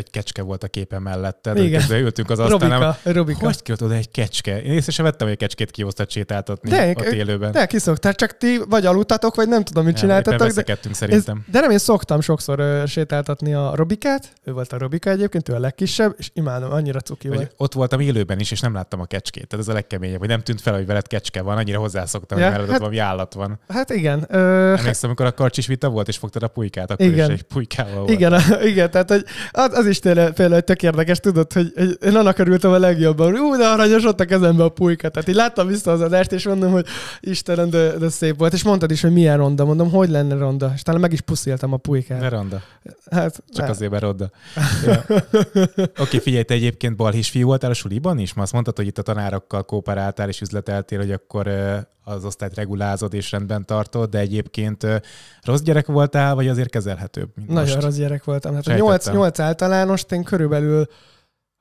egy kecske volt a képe mellette. Igen. ültünk az asztalnál. Robika, Robika. Hogy kijött oda egy kecske? Én észre sem vettem, hogy egy kecskét kiosztott sétáltatni de, ott élőben. De kiszoktál, csak ti vagy aludtatok, vagy nem tudom, mit nem, csináltatok. De, szerintem. Ez, de nem, én szoktam sokszor ö, sétáltatni a Robikát. Ő volt a Robika egyébként, ő a legkisebb, és imádom, annyira cuki vagy. vagy. Ott voltam élőben is, és nem láttam a kecskét. Tehát ez a legkeményebb, hogy nem tűnt fel, hogy veled kecske van, annyira hozzászoktam, ja, hogy mellett hát, valami állat van. Hát igen. Ö, Emlékszem, amikor a karcsis vita volt, és fogtad a pulykát, akkor igen. is egy pulykával volt. Igen, igen tehát hogy az, az is tényleg, például tök érdekes, tudod, hogy, hogy én annak örültem a legjobban, ú, de aranyos ott a kezembe a pulyka. Tehát így láttam vissza az adást, és mondom, hogy Istenem, de, de szép volt. És mondtad is, hogy milyen ronda. Mondom, hogy lenne ronda. És talán meg is puszíltam a pulykát. Ne ronda. Hát, Csak ne. azért ronda. ja. Oké, okay, figyelj, te egyébként balhis fiú voltál a suliban is? Ma azt mondtad, hogy itt a tanárokkal kooperáltál és üzleteltél, hogy akkor az osztályt regulázod és rendben tartod, de egyébként rossz gyerek voltál, vagy azért kezelhetőbb? Mint Nagyon most? rossz gyerek voltam. Hát 8, 8 általános, én körülbelül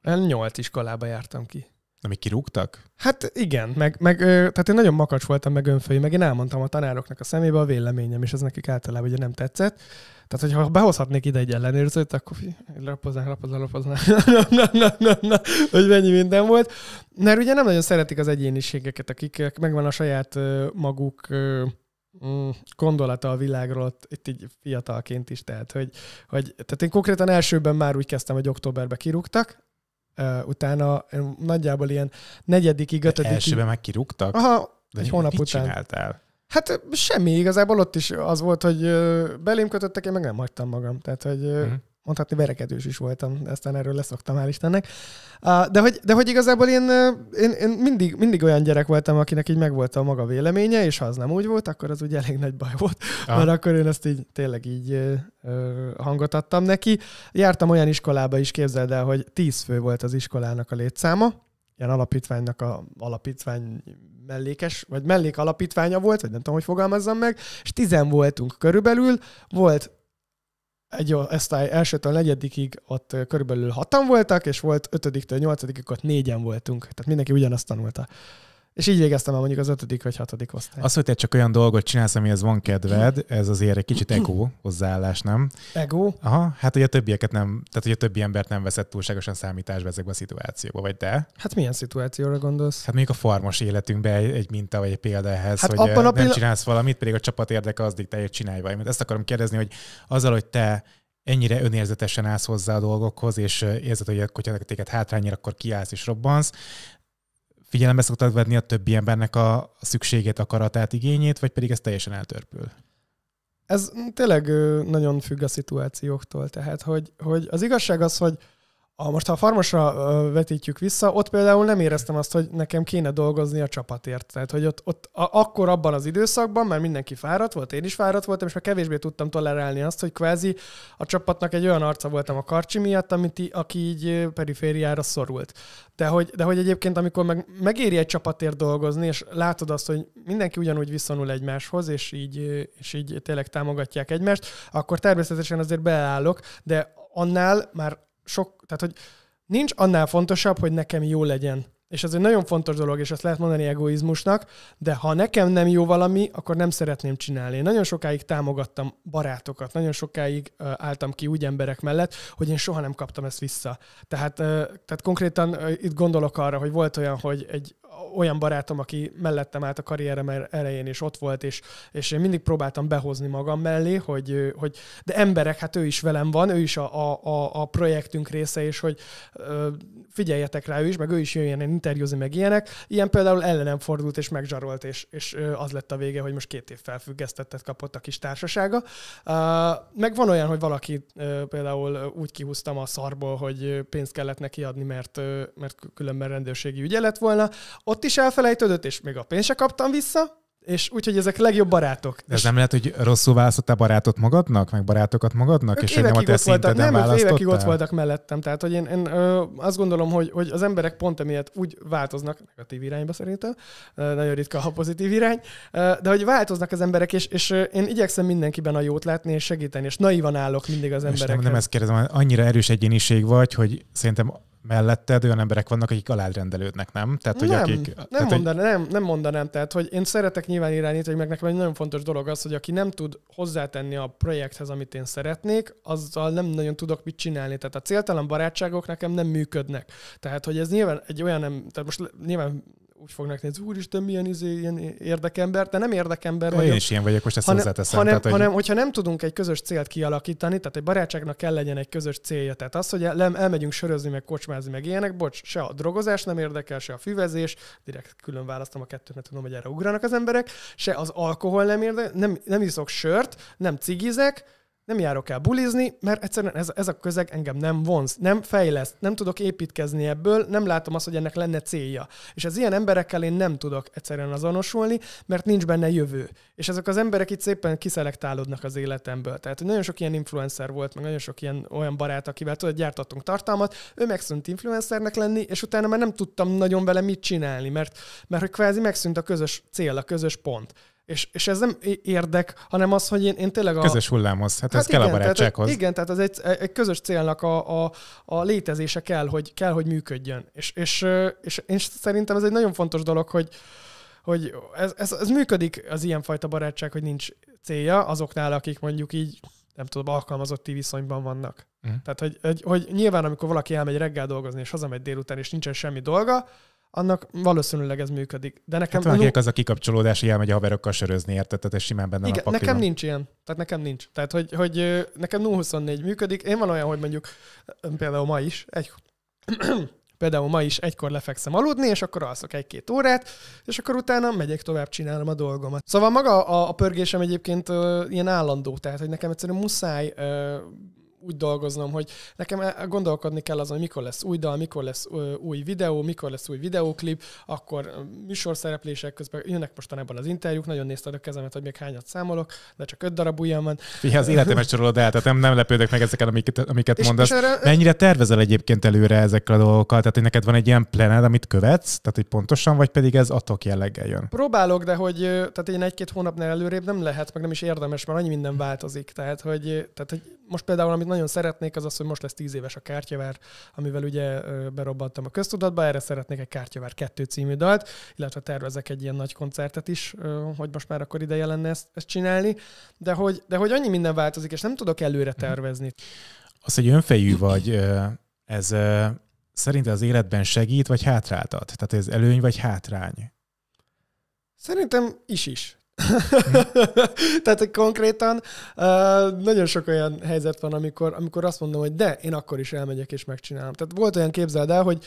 8 eh, iskolába jártam ki. Ami kirúgtak? Hát igen, meg, meg tehát én nagyon makacs voltam, meg önfői, meg én elmondtam a tanároknak a szemébe a véleményem, és ez nekik általában ugye nem tetszett. Tehát, hogyha behozhatnék ide egy ellenőrzőt, akkor Na, na, na, na, na. hogy mennyi minden volt. Mert ugye nem nagyon szeretik az egyéniségeket, akik eh, megvan a saját eh, maguk eh, mm, gondolata a világról itt így fiatalként is, tehát hogy, hogy tehát én konkrétan elsőben már úgy kezdtem, hogy októberbe kirúgtak, utána nagyjából ilyen negyedikig, ötödikig. Elsőben meg kirúgtak? Aha, egy hónap mit után. csináltál? Hát semmi, igazából ott is az volt, hogy belém kötöttek, én meg nem hagytam magam. Tehát, hogy uh-huh. mondhatni verekedős is voltam, de aztán erről leszoktam, hál' Istennek. De hogy, de hogy igazából én, én, én mindig, mindig olyan gyerek voltam, akinek így megvolt a maga véleménye, és ha az nem úgy volt, akkor az úgy elég nagy baj volt, Ah. mert akkor én azt így tényleg így hangot adtam neki. Jártam olyan iskolába is, képzeld el, hogy tíz fő volt az iskolának a létszáma, ilyen alapítványnak a alapítvány mellékes, vagy mellék alapítványa volt, vagy nem tudom, hogy fogalmazzam meg, és tizen voltunk körülbelül, volt egy osztály elsőtől negyedikig ott körülbelül hatan voltak, és volt ötödiktől nyolcadikig ott négyen voltunk. Tehát mindenki ugyanazt tanulta. És így végeztem el mondjuk az ötödik vagy hatodik osztály. Az, hogy te csak olyan dolgot csinálsz, amihez van kedved, ez azért egy kicsit ego hozzáállás, nem? Ego? Aha, hát hogy a többieket nem, tehát hogy a többi embert nem veszett túlságosan számításba ezekbe a szituációba, vagy de? Hát milyen szituációra gondolsz? Hát még a farmos életünkben egy, egy minta vagy egy példa ehhez, hát hogy abban a nem pillan- csinálsz valamit, pedig a csapat érdeke az diktálja, csinálj valamit. Ezt akarom kérdezni, hogy azzal, hogy te ennyire önérzetesen állsz hozzá a dolgokhoz, és érzed, hogy ha hogyha téged hátrányér, akkor kiállsz és robbansz figyelembe szoktad venni a többi embernek a szükségét, akaratát, igényét, vagy pedig ez teljesen eltörpül? Ez tényleg nagyon függ a szituációktól. Tehát, hogy, hogy az igazság az, hogy a, most ha a farmosra vetítjük vissza, ott például nem éreztem azt, hogy nekem kéne dolgozni a csapatért. Tehát, hogy ott, ott a, akkor abban az időszakban, mert mindenki fáradt volt, én is fáradt voltam, és már kevésbé tudtam tolerálni azt, hogy kvázi a csapatnak egy olyan arca voltam a karcsi miatt, amit, aki így perifériára szorult. De hogy, de hogy egyébként, amikor meg, megéri egy csapatért dolgozni, és látod azt, hogy mindenki ugyanúgy viszonul egymáshoz, és így, és így tényleg támogatják egymást, akkor természetesen azért beállok, de annál már sok, tehát hogy nincs annál fontosabb, hogy nekem jó legyen. És ez egy nagyon fontos dolog, és ezt lehet mondani egoizmusnak, de ha nekem nem jó valami, akkor nem szeretném csinálni. Én nagyon sokáig támogattam barátokat, nagyon sokáig uh, álltam ki úgy emberek mellett, hogy én soha nem kaptam ezt vissza. Tehát, uh, tehát konkrétan uh, itt gondolok arra, hogy volt olyan, hogy egy olyan barátom, aki mellettem állt a karrierem elején, er-, és ott volt, és, és én mindig próbáltam behozni magam mellé, hogy, hogy de emberek, hát ő is velem van, ő is a, a, a projektünk része, és hogy figyeljetek rá ő is, meg ő is jöjjön interjúzni, meg ilyenek. Ilyen például ellenem fordult, és megzsarolt, és, és az lett a vége, hogy most két év felfüggesztettet kapott a kis társasága. Meg van olyan, hogy valaki például úgy kihúztam a szarból, hogy pénzt kellett neki adni, mert, mert különben rendőrségi ügyelet volna. Ott is elfelejtődött, és még a pénzt se kaptam vissza, és úgyhogy ezek legjobb barátok. De ez és nem lehet, hogy rosszul választottál barátot magadnak, meg barátokat magadnak, hát és hogy nem a te voltak, nem, ők hát évekig ott voltak mellettem. Tehát, hogy én, én ö, azt gondolom, hogy, hogy az emberek pont emiatt úgy változnak, negatív irányba szerintem, nagyon ritka a pozitív irány, de hogy változnak az emberek, és, és én igyekszem mindenkiben a jót látni és segíteni, és naivan állok mindig az emberek. nem, nem ezt kérdezem, annyira erős egyéniség vagy, hogy szerintem melletted olyan emberek vannak, akik alárendelődnek, nem? Tehát, hogy nem, akik, nem, tehát, mondanám, hogy... nem, nem mondanám. Tehát, hogy én szeretek nyilván irányítani, meg nekem egy nagyon fontos dolog az, hogy aki nem tud hozzátenni a projekthez, amit én szeretnék, azzal nem nagyon tudok mit csinálni. Tehát a céltalan barátságok nekem nem működnek. Tehát, hogy ez nyilván egy olyan, nem, tehát most nyilván úgy fognak nézni, úristen, milyen izé, ilyen érdekember, de nem érdekember vagyok. Én is ilyen vagyok, most ezt hanem, hozzáteszem. Hanem, tehát, hogy... hanem, hogyha nem tudunk egy közös célt kialakítani, tehát egy barátságnak kell legyen egy közös célja. Tehát az, hogy el, elmegyünk sörözni, meg kocsmázni, meg ilyenek, bocs, se a drogozás nem érdekel, se a füvezés, direkt külön választom a kettőt, mert tudom, hogy erre ugranak az emberek, se az alkohol nem érdekel, nem, nem iszok sört, nem cigizek, nem járok el bulizni, mert egyszerűen ez, ez a közeg engem nem vonz, nem fejleszt, nem tudok építkezni ebből, nem látom azt, hogy ennek lenne célja. És az ilyen emberekkel én nem tudok egyszerűen azonosulni, mert nincs benne jövő. És ezek az emberek itt szépen kiszelektálódnak az életemből. Tehát nagyon sok ilyen influencer volt, meg nagyon sok ilyen olyan barát, akivel tudod, gyártottunk tartalmat, ő megszűnt influencernek lenni, és utána már nem tudtam nagyon vele mit csinálni, mert, mert hogy kvázi megszűnt a közös cél, a közös pont. És, és ez nem érdek, hanem az, hogy én, én tényleg a... Közös hullámhoz, hát, hát ez igen, kell a barátsághoz. Tehát, igen, tehát ez egy, egy közös célnak a, a, a létezése kell, hogy, kell, hogy működjön. És, és, és én szerintem ez egy nagyon fontos dolog, hogy, hogy ez, ez, ez működik az ilyenfajta barátság, hogy nincs célja azoknál, akik mondjuk így nem tudom, alkalmazotti viszonyban vannak. Mm. Tehát, hogy, hogy, hogy nyilván, amikor valaki elmegy reggel dolgozni, és hazamegy délután, és nincsen semmi dolga, annak valószínűleg ez működik. De nekem... Hát az a kikapcsolódás, hogy elmegy a haverokkal sörözni, érted? Tehát ez simán benne Igen, van a Nekem nincs ilyen. Tehát nekem nincs. Tehát, hogy, hogy nekem 0-24 működik. Én van olyan, hogy mondjuk például ma is, egy, például ma is egykor lefekszem aludni, és akkor alszok egy-két órát, és akkor utána megyek tovább, csinálom a dolgomat. Szóval maga a, a pörgésem egyébként ö, ilyen állandó, tehát hogy nekem egyszerűen muszáj ö, úgy dolgoznom, hogy nekem e- gondolkodni kell azon, hogy mikor lesz új dal, mikor lesz új videó, mikor lesz új videóklip, akkor műsorszereplések közben jönnek mostanában az interjúk, nagyon nézted a kezemet, hogy még hányat számolok, de csak öt darab ujjam van. Figyelj, az életemet sorolod el, tehát nem, nem lepődök meg ezeket, amiket, amiket és, mondasz. És erre... Mennyire tervezel egyébként előre ezekkel a dolgokkal? Tehát, hogy neked van egy ilyen plened, amit követsz? Tehát, hogy pontosan, vagy pedig ez atok jelleggel jön? Próbálok, de hogy tehát én egy-két hónapnál előrébb nem lehet, meg nem is érdemes, mert annyi minden változik. Tehát, hogy, tehát, hogy most például, amit nagyon szeretnék, az az, hogy most lesz tíz éves a kártyavár, amivel ugye berobbantam a köztudatba, erre szeretnék egy kártyavár kettő című dalt, illetve tervezek egy ilyen nagy koncertet is, hogy most már akkor ideje lenne ezt, ezt csinálni, de hogy, de hogy annyi minden változik, és nem tudok előre mhm. tervezni. Az, hogy önfejű vagy, ez szerinted az életben segít, vagy hátráltat? Tehát ez előny, vagy hátrány? Szerintem is is. Tehát konkrétan nagyon sok olyan helyzet van, amikor, amikor azt mondom, hogy de, én akkor is elmegyek és megcsinálom. Tehát volt olyan, képzeld el, hogy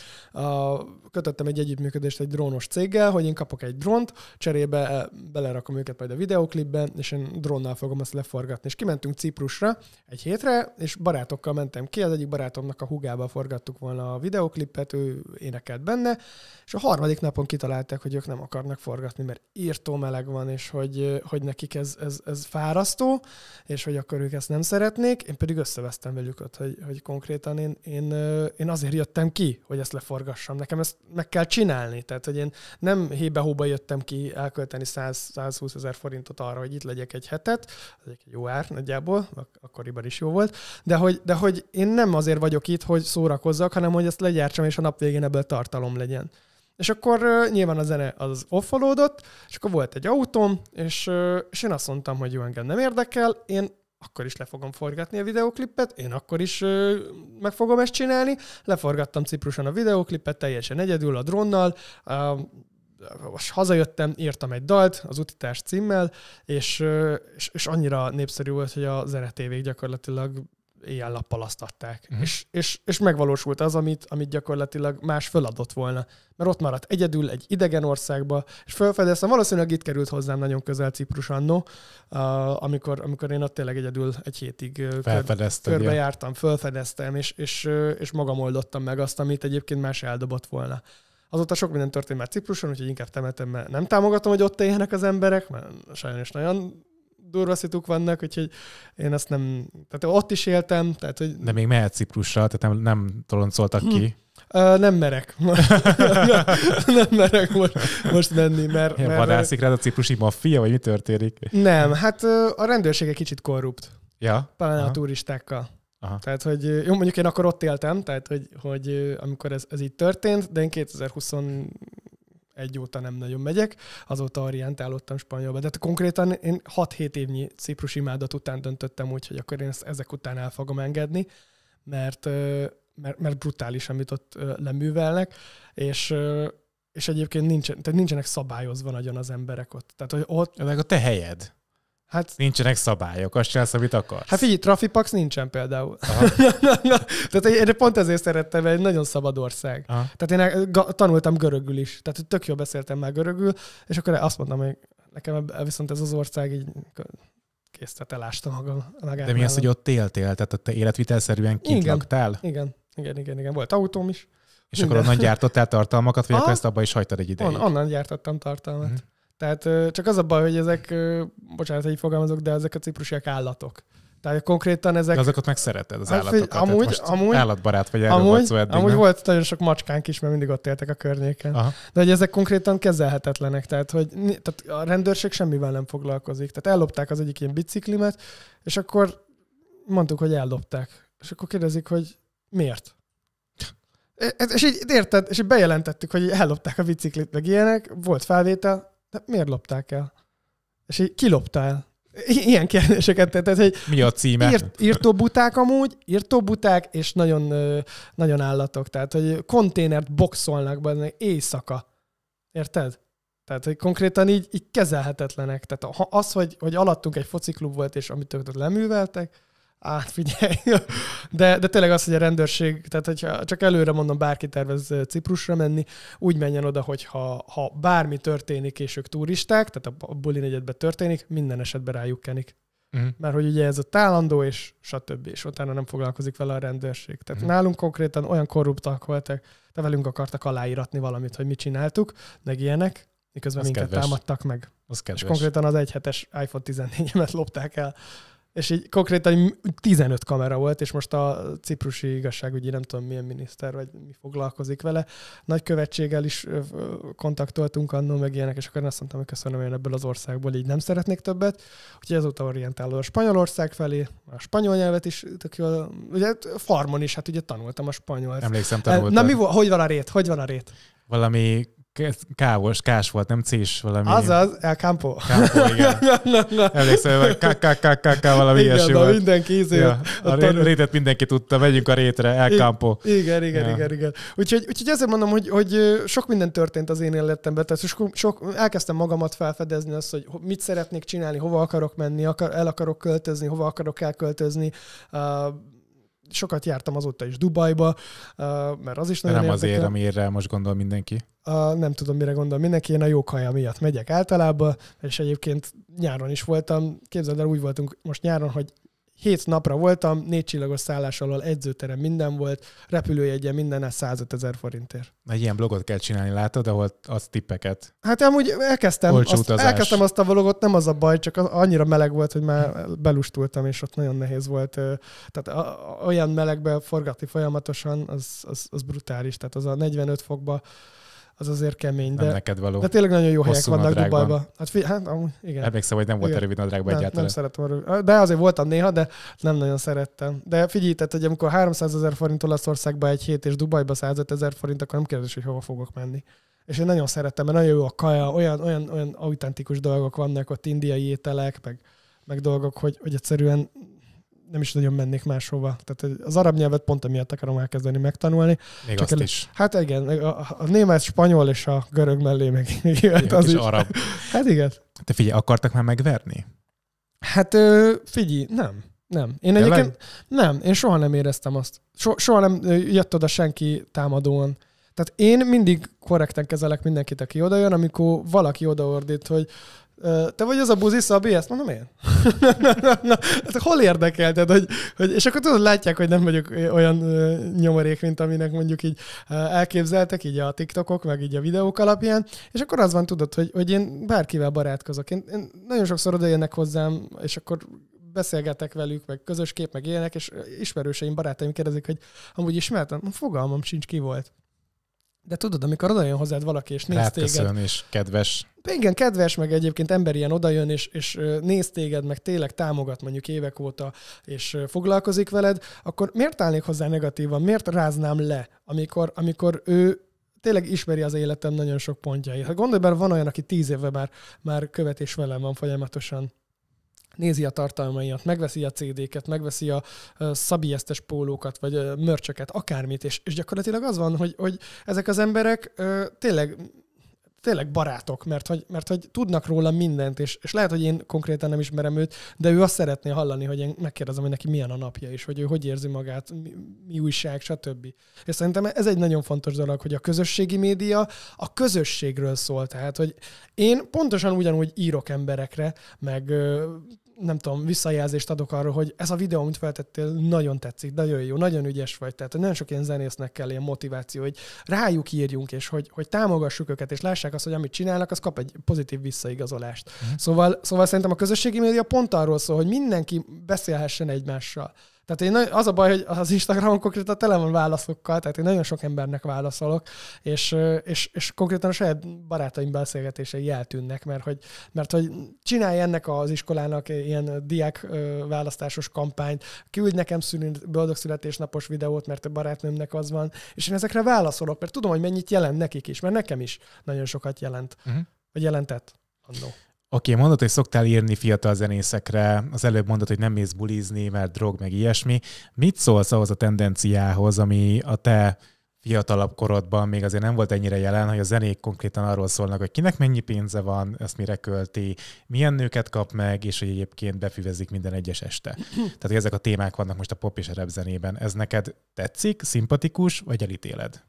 kötöttem egy együttműködést egy drónos céggel, hogy én kapok egy drónt, cserébe e, belerakom őket majd a videoklipben, és én drónnal fogom azt leforgatni. És kimentünk Ciprusra egy hétre, és barátokkal mentem ki, az egyik barátomnak a hugába forgattuk volna a videoklipet, ő énekelt benne, és a harmadik napon kitalálták, hogy ők nem akarnak forgatni, mert írtó meleg van, és hogy hogy, hogy nekik ez, ez, ez fárasztó, és hogy akkor ők ezt nem szeretnék. Én pedig összevesztem velük ott, hogy, hogy konkrétan én, én, én azért jöttem ki, hogy ezt leforgassam. Nekem ezt meg kell csinálni. Tehát, hogy én nem hébe-hóba jöttem ki elkölteni 100, 120 ezer forintot arra, hogy itt legyek egy hetet. Ez egy jó ár nagyjából, akkoriban is jó volt. De hogy, de hogy én nem azért vagyok itt, hogy szórakozzak, hanem hogy ezt legyártsam, és a nap végén ebből tartalom legyen. És akkor uh, nyilván a zene az offolódott, és akkor volt egy autóm, és, uh, és én azt mondtam, hogy jó, engem nem érdekel, én akkor is le fogom forgatni a videoklipet, én akkor is uh, meg fogom ezt csinálni. Leforgattam Cipruson a videoklipet teljesen egyedül a drónnal, uh, most hazajöttem, írtam egy dalt az utitás címmel, és, és, és annyira népszerű volt, hogy a zene gyakorlatilag éjjel-nappal azt adták. Mm. És, és, és megvalósult az, amit, amit gyakorlatilag más föladott volna. Mert ott maradt egyedül egy idegen országba, és felfedeztem, valószínűleg itt került hozzám nagyon közel Ciprus anno, uh, amikor, amikor én ott tényleg egyedül egy hétig körbejártam, felfedeztem, és, és, és magam oldottam meg azt, amit egyébként más eldobott volna. Azóta sok minden történt már Cipruson, úgyhogy inkább temetem, mert nem támogatom, hogy ott éljenek az emberek, mert sajnos nagyon durva szituk vannak, úgyhogy én azt nem... Tehát ott is éltem, tehát hogy... De még mehet Ciprusra, tehát nem, nem toloncoltak ki. Uh, nem merek. nem merek most, most menni, mert... mert vadászik rád a ciprusi maffia, vagy mi történik? Nem, hát a egy kicsit korrupt. Ja. Talán Aha. a turistákkal. Aha. Tehát, hogy jó, mondjuk én akkor ott éltem, tehát, hogy, hogy amikor ez, ez így történt, de én 2020 egy óta nem nagyon megyek, azóta orientálódtam Spanyolba. De hát konkrétan én 6-7 évnyi Ciprus imádat után döntöttem úgy, hogy akkor én ezt ezek után el fogom engedni, mert, mert, mert brutális, amit ott leművelnek, és és egyébként nincsen, tehát nincsenek szabályozva nagyon az emberek ott. Tehát, hogy ott... Meg a te helyed. Hát, Nincsenek szabályok, azt csinálsz, amit akarsz. Hát figyelj, Trafipax nincsen például. Tehát én pont ezért szerettem, mert egy nagyon szabad ország. Aha. Tehát én e- tanultam görögül is, tehát tök jól beszéltem már görögül, és akkor azt mondtam, hogy nekem e- viszont ez az ország így kész, tehát elásta magam. magát. De mi az, hogy ott éltél, tehát te életvitelszerűen kint igen, laktál? Igen, igen, igen, igen. Volt autóm is. És minden. akkor onnan gyártottál tartalmakat, vagy akkor ezt abba is hagytad egy ideig? On, onnan gyártottam tartalmat. Mm. Tehát csak az a baj, hogy ezek, bocsánat, hogy fogalmazok, de ezek a ciprusiak állatok. Tehát konkrétan ezek... De azokat megszereted, az hát, állatokat. Amúgy, most amúgy, állatbarát vagy erről amúgy, volt szó eddig, Amúgy nem? volt nagyon sok macskánk is, mert mindig ott éltek a környéken. Aha. De hogy ezek konkrétan kezelhetetlenek, tehát, hogy, tehát a rendőrség semmivel nem foglalkozik. Tehát ellopták az egyik ilyen biciklimet, és akkor mondtuk, hogy ellopták. És akkor kérdezik, hogy miért? E- és így érted, és így bejelentettük, hogy ellopták a biciklit, meg ilyenek, volt felvétel, de miért lopták el? És így I- Ilyen kérdéseket tehát, hogy Mi a címe? Írt, írtó buták amúgy, írtó buták, és nagyon, nagyon állatok. Tehát, hogy konténert boxolnak benne éjszaka. Érted? Tehát, hogy konkrétan így, így kezelhetetlenek. Tehát az, hogy, hogy alattunk egy fociklub volt, és amit ők leműveltek, át figyelj. De, de tényleg az, hogy a rendőrség, tehát hogyha csak előre mondom, bárki tervez Ciprusra menni, úgy menjen oda, hogy ha, ha bármi történik, és ők turisták, tehát a buli negyedben történik, minden esetben rájuk kenik. Uh-huh. Mert hogy ugye ez a tálandó, és stb. És utána nem foglalkozik vele a rendőrség. Tehát uh-huh. nálunk konkrétan olyan korruptak voltak, de velünk akartak aláíratni valamit, hogy mit csináltuk, meg ilyenek, miközben az minket kedves. támadtak meg. Az És konkrétan az egyhetes iPhone 14-emet lopták el. És így konkrétan 15 kamera volt, és most a ciprusi igazságügyi, nem tudom milyen miniszter, vagy mi foglalkozik vele. nagy követséggel is kontaktoltunk annó, meg ilyenek, és akkor azt mondtam, hogy köszönöm, én ebből az országból így nem szeretnék többet. Úgyhogy ezóta orientáló a Spanyolország felé, a spanyol nyelvet is tök jól, ugye hát farmon is, hát ugye tanultam a spanyol. Emlékszem, tanultam. Na mi volt, hogy van a rét, hogy van a rét? Valami Kávos, kás volt, nem cés valami. Az El Campo. Campo igen. Emlékszel, hogy KKKKK valami igen, ilyesmi volt. mindenki izé. Ja, a, a rétet mindenki tudta, megyünk a rétre, El Campo. Igen, igen, ja. igen, igen. Úgyhogy, úgyhogy ezért mondom, hogy, hogy sok minden történt az én életemben, tehát sok, sok, elkezdtem magamat felfedezni azt, hogy mit szeretnék csinálni, hova akarok menni, akar, el akarok költözni, hova akarok elköltözni, sokat jártam azóta is Dubajba, uh, mert az is nagyon Nem érdekel. azért, rá, most gondol mindenki. A, uh, nem tudom, mire gondol mindenki, én a kaja miatt megyek általában, és egyébként nyáron is voltam. Képzeld el, úgy voltunk most nyáron, hogy Hét napra voltam, négy csillagos szállás alól edzőterem minden volt, repülőjegye minden, ez 105 ezer forintért. Egy ilyen blogot kell csinálni, látod, ahol az tippeket. Hát amúgy elkezdtem azt, elkezdtem azt a vlogot, nem az a baj, csak annyira meleg volt, hogy már belustultam, és ott nagyon nehéz volt. Tehát olyan melegbe forgatni folyamatosan, az, az, az brutális. Tehát az a 45 fokba az azért kemény. De, nem neked való. De tényleg nagyon jó helyek vannak Dubajban. Hát, fi, hát amúgy, igen. Emlékszem, hogy nem volt erővid nadrágban nem, egyáltalán. Nem szeretem ah, De azért voltam néha, de nem nagyon szerettem. De figyelj, tehát, hogy amikor 300 ezer forint Olaszországba egy hét, és Dubajba 105 ezer forint, akkor nem kérdés, hogy hova fogok menni. És én nagyon szerettem, mert nagyon jó a kaja, olyan, olyan, olyan autentikus dolgok vannak ott, indiai ételek, meg, meg dolgok, hogy, hogy egyszerűen nem is nagyon mennék máshova. Tehát az arab nyelvet pont emiatt akarom elkezdeni megtanulni. Még Csak azt el, is. Hát igen, a, a német, spanyol és a görög mellé meg jött az is. arab. Hát igen. Te figyelj, akartak már megverni? Hát figyelj, nem. Nem. Én egyébként nem, én soha nem éreztem azt. So, soha nem jött oda senki támadóan. Tehát én mindig korrekten kezelek mindenkit, aki odajön, amikor valaki odaordít, hogy te vagy az a buzi Szabi? Ezt mondom én. na. hol érdekelted? Hogy, hogy, és akkor tudod, látják, hogy nem vagyok olyan nyomorék, mint aminek mondjuk így elképzeltek, így a TikTokok, meg így a videók alapján, és akkor az van, tudod, hogy, hogy én bárkivel barátkozok. Én, én nagyon sokszor odajönnek hozzám, és akkor beszélgetek velük, meg közös kép, meg ilyenek, és ismerőseim, barátaim kérdezik, hogy amúgy ismertem? Fogalmam sincs, ki volt. De tudod, amikor odajön hozzád valaki, és néz téged. és kedves. Igen, kedves, meg egyébként ember ilyen odajön, és, és néz téged, meg tényleg támogat mondjuk évek óta, és foglalkozik veled, akkor miért állnék hozzá negatívan? Miért ráznám le, amikor, amikor ő tényleg ismeri az életem nagyon sok pontjait. Hát gondolj bár van olyan, aki tíz éve már, már követés velem van folyamatosan nézi a tartalmaiat, megveszi a CD-ket, megveszi a szabiesztes pólókat, vagy mörcsöket, akármit, és, és gyakorlatilag az van, hogy, hogy ezek az emberek tényleg tényleg barátok, mert hogy, mert hogy tudnak róla mindent, és, és lehet, hogy én konkrétan nem ismerem őt, de ő azt szeretné hallani, hogy én megkérdezem, hogy neki milyen a napja, és hogy ő hogy érzi magát, mi, mi újság, stb. És szerintem ez egy nagyon fontos dolog, hogy a közösségi média a közösségről szól. Tehát, hogy én pontosan ugyanúgy írok emberekre, meg nem tudom, visszajelzést adok arról, hogy ez a videó, amit feltettél, nagyon tetszik, nagyon jó, nagyon ügyes vagy. Tehát nagyon sok ilyen zenésznek kell ilyen motiváció, hogy rájuk írjunk, és hogy, hogy támogassuk őket, és lássák azt, hogy amit csinálnak, az kap egy pozitív visszaigazolást. Mm. Szóval, szóval szerintem a közösségi média pont arról szól, hogy mindenki beszélhessen egymással. Tehát én, az a baj, hogy az Instagramon konkrétan tele van válaszokkal, tehát én nagyon sok embernek válaszolok, és, és, és konkrétan a saját barátaim beszélgetései eltűnnek, mert hogy, mert hogy csinálj ennek az iskolának ilyen diák választásos kampányt, küldj nekem szülin, boldog születésnapos videót, mert a barátnőmnek az van, és én ezekre válaszolok, mert tudom, hogy mennyit jelent nekik is, mert nekem is nagyon sokat jelent, uh-huh. vagy jelentett annó. Oké, okay, mondod, hogy szoktál írni fiatal zenészekre, az előbb mondod, hogy nem mész bulizni, mert drog, meg ilyesmi. Mit szólsz ahhoz a tendenciához, ami a te fiatalabb korodban még azért nem volt ennyire jelen, hogy a zenék konkrétan arról szólnak, hogy kinek mennyi pénze van, ezt mire költi, milyen nőket kap meg, és hogy egyébként befüvezik minden egyes este. Tehát, hogy ezek a témák vannak most a pop és a rap zenében. Ez neked tetszik, szimpatikus, vagy elítéled?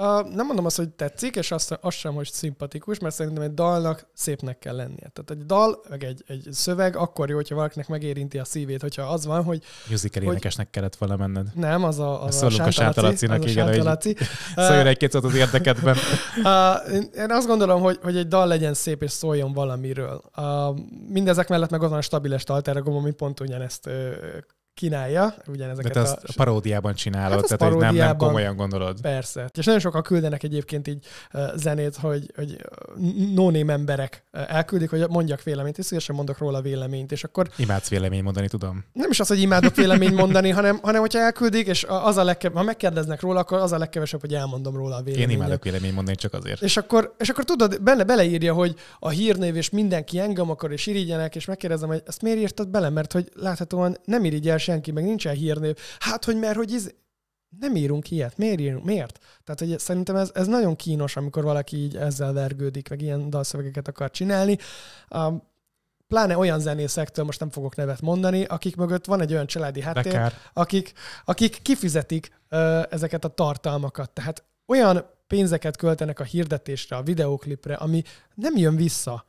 Uh, nem mondom azt, hogy tetszik, és azt, azt sem, hogy szimpatikus, mert szerintem egy dalnak szépnek kell lennie. Tehát egy dal, meg egy, egy szöveg akkor jó, hogyha valakinek megérinti a szívét, hogyha az van, hogy... Musical hogy... énekesnek kellett volna menned. Nem, az a, az Szólunk a Sántalacinak, igen, szóljon egy-két szót az érdekedben. uh, én azt gondolom, hogy, hogy egy dal legyen szép, és szóljon valamiről. Uh, mindezek mellett meg ott van a stabiles dalteragom, ami pont ugyanezt uh, kínálja ugyanezeket De te azt a... paródiában csinálod, hát tehát paródiában, nem, nem komolyan gondolod. Persze. És nagyon sokan küldenek egyébként így zenét, hogy, hogy no emberek elküldik, hogy mondjak véleményt, és szívesen mondok róla véleményt, és akkor... Imádsz vélemény mondani, tudom. Nem is az, hogy imádok vélemény mondani, hanem, hanem hogyha elküldik, és az a legkev... ha megkérdeznek róla, akkor az a legkevesebb, hogy elmondom róla a véleményt. Én imádok vélemény mondani csak azért. És akkor, és akkor tudod, bele, beleírja, hogy a hírnév, és mindenki engem akar, és irigyenek, és megkérdezem, hogy ezt miért írtad bele, mert hogy láthatóan nem irigyel senki, meg nincsen hírnév. Hát, hogy mert, hogy ez izé- nem írunk ilyet. Miért írunk? Miért? Tehát, hogy szerintem ez, ez nagyon kínos, amikor valaki így ezzel vergődik, meg ilyen dalszövegeket akar csinálni. Um, pláne olyan zenészektől, most nem fogok nevet mondani, akik mögött van egy olyan családi háttér, akik, akik kifizetik ö, ezeket a tartalmakat. Tehát olyan pénzeket költenek a hirdetésre, a videóklipre, ami nem jön vissza.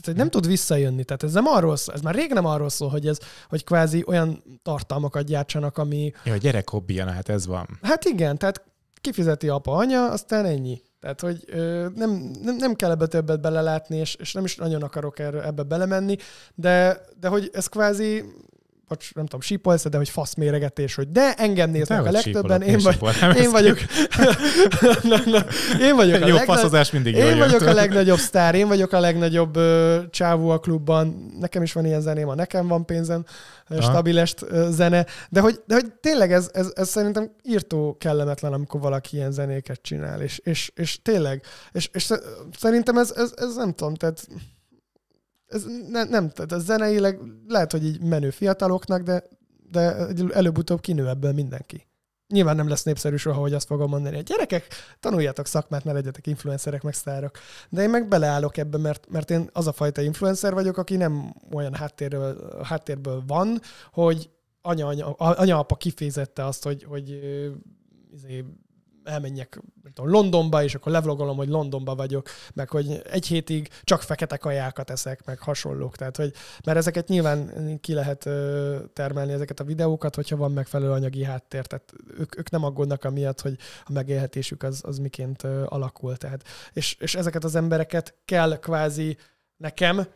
Tehát, hogy nem tud visszajönni. Tehát ez nem arról szól, ez már rég nem arról szól, hogy ez, hogy kvázi olyan tartalmakat gyártsanak, ami... Ja, a gyerek hobbija, hát ez van. Hát igen, tehát kifizeti apa, anya, aztán ennyi. Tehát, hogy ö, nem, nem, nem kell ebbe többet belelátni, és, és nem is nagyon akarok erre, ebbe belemenni, de, de hogy ez kvázi vagy nem tudom, sípolsz, de hogy fasz méregetés, hogy de engem néznek a legtöbben, én, vagy, én vagyok. na, na, én vagyok a jó, faszozás mindig Én vagyok a legnagyobb sztár, én vagyok a legnagyobb ö, csávó a klubban, nekem is van ilyen zeném, a nekem van pénzem, stabilest zene, de hogy, de hogy tényleg ez, ez, ez szerintem írtó kellemetlen, amikor valaki ilyen zenéket csinál, és, és, és tényleg, és, és szerintem ez, ez, ez nem tudom, tehát ez ne, nem, tehát a zeneileg lehet, hogy így menő fiataloknak, de, de előbb-utóbb kinő ebből mindenki. Nyilván nem lesz népszerű soha, hogy azt fogom mondani, hogy gyerekek, tanuljátok szakmát, ne legyetek influencerek meg sztárok. De én meg beleállok ebbe, mert, mert én az a fajta influencer vagyok, aki nem olyan háttérből, háttérből van, hogy anya, anya, anya apa kifizette azt, hogy, hogy izé, elmenjek tudom, Londonba, és akkor levlogolom, hogy Londonba vagyok, meg hogy egy hétig csak fekete kajákat eszek, meg hasonlók. Tehát, hogy, mert ezeket nyilván ki lehet termelni ezeket a videókat, hogyha van megfelelő anyagi háttér. Tehát ők, ők nem aggódnak amiatt, hogy a megélhetésük az, az miként alakul. Tehát, és, és ezeket az embereket kell kvázi nekem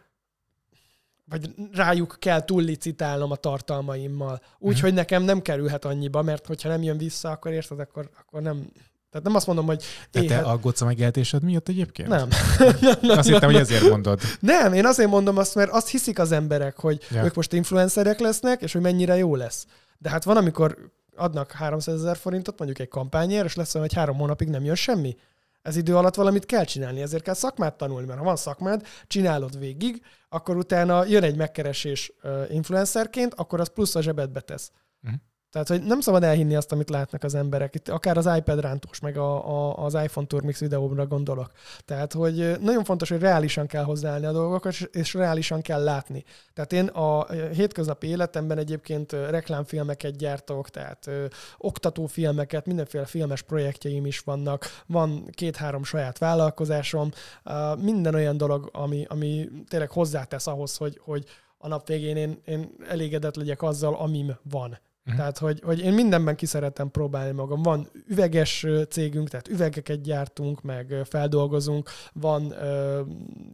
vagy rájuk kell túllicitálnom a tartalmaimmal. Úgyhogy mhm. nekem nem kerülhet annyiba, mert hogyha nem jön vissza, akkor érted, akkor, akkor nem, tehát nem azt mondom, hogy... Te, te aggódsz a megjelentésed miatt egyébként? Nem. nem, nem hittem, nem. hogy ezért mondod. Nem, én azért mondom azt, mert azt hiszik az emberek, hogy ja. ők most influencerek lesznek, és hogy mennyire jó lesz. De hát van, amikor adnak 300 ezer forintot mondjuk egy kampányért, és lesz olyan, hogy három hónapig nem jön semmi. Ez idő alatt valamit kell csinálni, ezért kell szakmát tanulni, mert ha van szakmád, csinálod végig, akkor utána jön egy megkeresés influencerként, akkor az plusz a zsebedbe tesz. Uh-huh. Tehát, hogy nem szabad elhinni azt, amit látnak az emberek. Itt akár az iPad rántós, meg a, a, az iPhone Mix videóra gondolok. Tehát, hogy nagyon fontos, hogy reálisan kell hozzáállni a dolgokat, és, és reálisan kell látni. Tehát én a hétköznapi életemben egyébként reklámfilmeket gyártok, tehát ö, oktatófilmeket, mindenféle filmes projektjeim is vannak, van két-három saját vállalkozásom, ö, minden olyan dolog, ami, ami tényleg hozzátesz ahhoz, hogy, hogy a nap végén én, én elégedett legyek azzal, amim van. Mhm. Tehát, hogy, hogy én mindenben kiszeretem próbálni magam. Van üveges cégünk, tehát üvegeket gyártunk, meg feldolgozunk, van ö,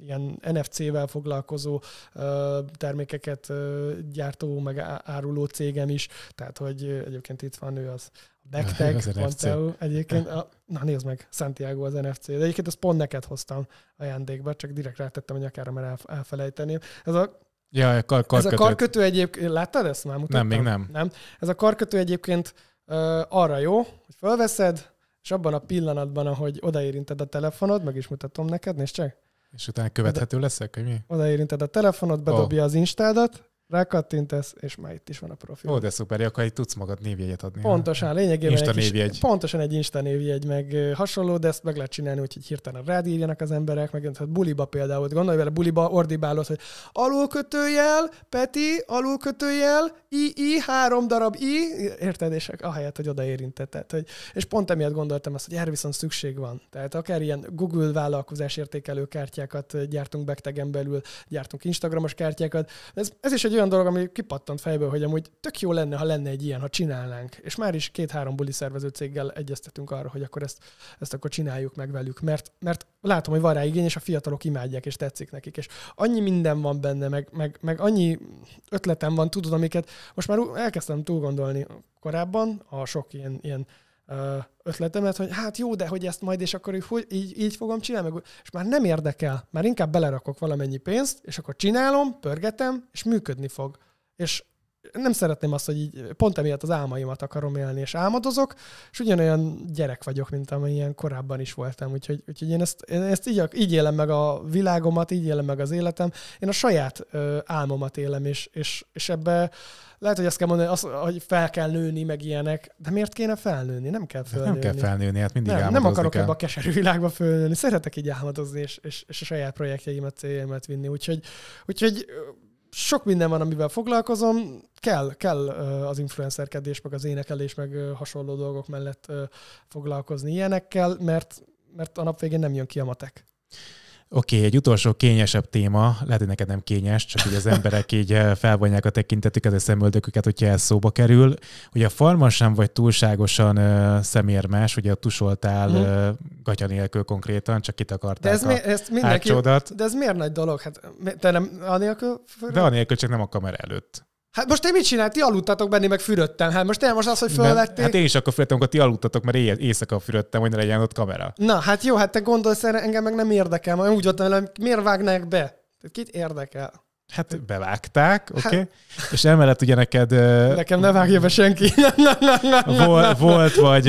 ilyen NFC-vel foglalkozó ö, termékeket ö, gyártó, meg áruló cégem is, tehát, hogy egyébként itt van ő az, Backtag.eu. Egyébként, a, na nézd meg, Santiago az NFC. De egyébként ezt pont neked hoztam ajándékba, csak direkt rátettem a nyakára, mert elfelejteném. Ez a Ja, a kar- karkötő. Ez a karkötő egyébként, láttad ezt? Már mutattam? Nem, még nem. nem. Ez a karkötő egyébként ö, arra jó, hogy felveszed, és abban a pillanatban, ahogy odaérinted a telefonod, meg is mutatom neked, nézd csak. És utána követhető leszek, hogy mi? Odaérinted a telefonod, bedobja oh. az instádat, rákattintesz, és már itt is van a profil. Ó, de szuper, akkor itt tudsz magad névjegyet adni. Pontosan, lényegében Insta egy névjegy. Kis, pontosan egy Insta névjegy, meg hasonló, de ezt meg lehet csinálni, úgyhogy hirtelen rád írjanak az emberek, meg hát buliba például, gondolj vele, buliba ordibálod, hogy alulkötőjel, Peti, alulkötőjel, i, i, három darab i, érted, és ahelyett, hogy odaérintett. hogy, és pont emiatt gondoltam azt, hogy erre viszont szükség van. Tehát akár ilyen Google vállalkozás értékelő kártyákat gyártunk Bektegem belül, gyártunk Instagramos kártyákat. Ez, ez is egy olyan olyan dolog, ami kipattant fejből, hogy amúgy tök jó lenne, ha lenne egy ilyen, ha csinálnánk. És már is két-három buli szervező céggel egyeztetünk arra, hogy akkor ezt, ezt akkor csináljuk meg velük, mert, mert látom, hogy van rá igény, és a fiatalok imádják, és tetszik nekik. És annyi minden van benne, meg, meg, meg annyi ötletem van, tudod, amiket most már elkezdtem túl gondolni korábban, a sok ilyen, ilyen ötletemet, hogy hát jó, de hogy ezt majd, és akkor így, így fogom csinálni, meg, és már nem érdekel, már inkább belerakok valamennyi pénzt, és akkor csinálom, pörgetem, és működni fog. És nem szeretném azt, hogy így, pont emiatt az álmaimat akarom élni, és álmodozok, és ugyanolyan gyerek vagyok, mint amilyen korábban is voltam. Úgyhogy, úgyhogy én ezt, én ezt így, így élem meg a világomat, így élem meg az életem. Én a saját ö, álmomat élem, és, és, és ebbe lehet, hogy azt kell mondani, azt, hogy fel kell nőni, meg ilyenek, de miért kéne felnőni? Nem kell felnőni. Hát nem kell felnőni, hát mindig nem, nem akarok ebbe a keserű világba felnőni. Szeretek így álmodozni, és, és, és a saját projektjeimet, céljaimat vinni. Úgyhogy, úgyhogy sok minden van, amivel foglalkozom, kell, kell az influencerkedés, meg az énekelés, meg hasonló dolgok mellett foglalkozni ilyenekkel, mert, mert a nap végén nem jön ki a matek. Oké, okay, egy utolsó kényesebb téma, lehet, hogy neked nem kényes, csak hogy az emberek így eh, felvonják a tekintetüket, a szemöldöküket, hogyha ez szóba kerül. Ugye a farmon sem vagy túlságosan uh, szemérmes, ugye tusoltál hmm. gatya nélkül konkrétan, csak akartál. de ez a mi, ezt mindenki, De ez miért nagy dolog? Hát, te nem anélkül? De anélkül, csak nem a kamera előtt. Hát most te mit csinál? Ti aludtatok benni, meg fürödtem. Hát most nem most az, hogy fölvettél. Hát én is akkor fürödtem, amikor ti aludtatok, mert éjszaka fürödtem, hogy ne legyen ott kamera. Na, hát jó, hát te gondolsz, engem meg nem érdekel. Majd úgy voltam, hogy miért vágnák be? Kit érdekel? Hát bevágták, hát- oké. Okay. Hát, és emellett ugye neked... Nekem ne vágja be senki. volt, volt vagy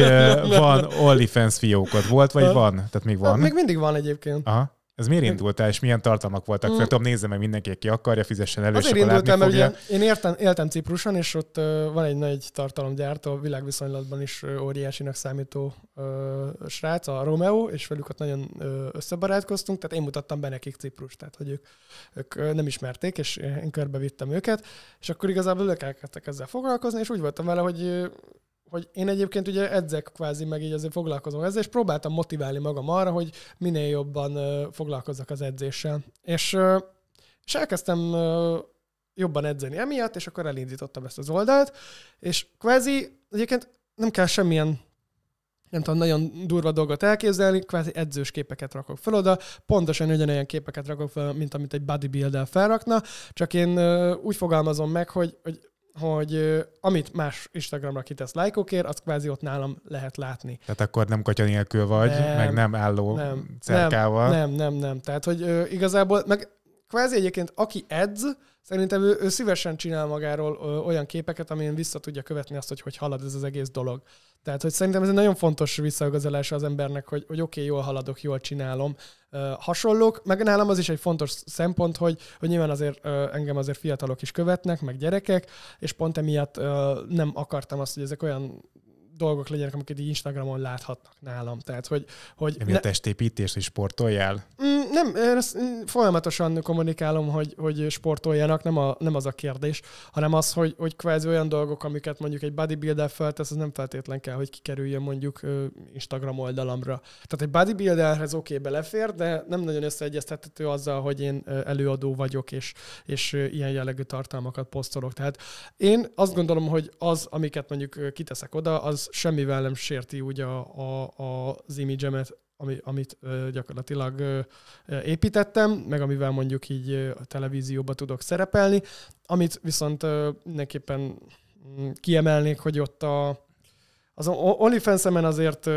van OnlyFans fiókod. Volt, vagy van? Tehát még van? Még mindig van egyébként. Aha. Ez miért indultál, és milyen tartalmak voltak? Mm. Tudom, nézze meg mindenki, aki akarja, fizessen elő, Azért indultam, mert ugye én értem, éltem Cipruson, és ott van egy nagy tartalomgyártó, világviszonylatban is óriásinak számító ö, srác, a Romeo, és velük ott nagyon összebarátkoztunk, tehát én mutattam be nekik Ciprus, tehát hogy ők, ők nem ismerték, és én körbevittem őket, és akkor igazából ők elkezdtek ezzel foglalkozni, és úgy voltam vele, hogy hogy én egyébként ugye edzek kvázi, meg így azért foglalkozom ezzel, és próbáltam motiválni magam arra, hogy minél jobban foglalkozzak az edzéssel. És, és elkezdtem jobban edzeni emiatt, és akkor elindítottam ezt az oldalt, és kvázi egyébként nem kell semmilyen nem tudom, nagyon durva dolgot elképzelni, kvázi edzős képeket rakok fel oda, pontosan ugyanolyan képeket rakok fel, mint amit egy bodybuilder felrakna, csak én úgy fogalmazom meg, hogy, hogy hogy amit más Instagramra kitesz lájkokért, azt kvázi ott nálam lehet látni. Tehát akkor nem katya nélkül vagy, nem, meg nem álló nem, cerkával. Nem, nem, nem, nem. Tehát, hogy igazából, meg kvázi egyébként aki edz, Szerintem ő, ő szívesen csinál magáról ö, olyan képeket, amin vissza tudja követni azt, hogy hogy halad ez az egész dolog. Tehát, hogy szerintem ez egy nagyon fontos visszaigazolása az embernek, hogy, hogy oké, okay, jól haladok, jól csinálom. Ö, hasonlók, meg nálam az is egy fontos szempont, hogy, hogy nyilván azért ö, engem azért fiatalok is követnek, meg gyerekek, és pont emiatt ö, nem akartam azt, hogy ezek olyan dolgok legyenek, amiket így Instagramon láthatnak nálam. Tehát, hogy... hogy Emi ne... a testépítés, is sportoljál? Mm, nem, ezt folyamatosan kommunikálom, hogy, hogy sportoljanak, nem, a, nem az a kérdés, hanem az, hogy, hogy kvázi olyan dolgok, amiket mondjuk egy bodybuilder feltesz, az nem feltétlen kell, hogy kikerüljön mondjuk Instagram oldalamra. Tehát egy bodybuilderhez oké, okay, belefér, de nem nagyon összeegyeztethető azzal, hogy én előadó vagyok, és, és ilyen jellegű tartalmakat posztolok. Tehát én azt gondolom, hogy az, amiket mondjuk kiteszek oda, az semmivel nem sérti ugye a, a, az imidzsemet, ami, amit gyakorlatilag építettem, meg amivel mondjuk így a televízióba tudok szerepelni, amit viszont mindenképpen mm, kiemelnék, hogy ott a, az OnlyFans-emen azért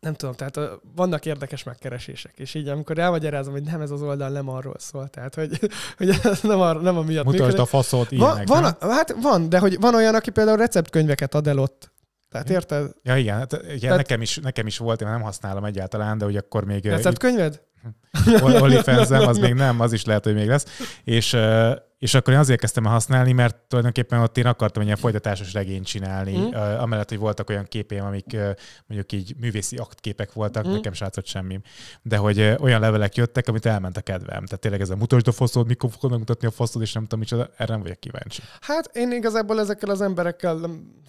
nem tudom, tehát vannak érdekes megkeresések, és így amikor elmagyarázom, hogy nem ez az oldal nem arról szól, tehát hogy, hogy ez nem, arra, nem miatt. Mutasd működik. a faszot, ilyenek, van, van, Hát van, de hogy van olyan, aki például receptkönyveket ad el ott, tehát mhm. érted? Ja, igen, hát, ugye, Tehát... nekem, is, nekem is volt, én nem használom egyáltalán, de hogy akkor még... Receptkönyved? onlyfans az még nem, az is lehet, hogy még lesz. És, és akkor én azért kezdtem használni, mert tulajdonképpen ott én akartam egy ilyen folytatásos regényt csinálni, mm. amellett, hogy voltak olyan képeim, amik mondjuk így művészi aktképek voltak, mm. nekem srácot semmi, de hogy olyan levelek jöttek, amit elment a kedvem. Tehát tényleg ez a mutasd a foszod, mikor fogod mutatni a foszod, és nem tudom micsoda, erre nem vagyok kíváncsi. Hát én igazából ezekkel az emberekkel,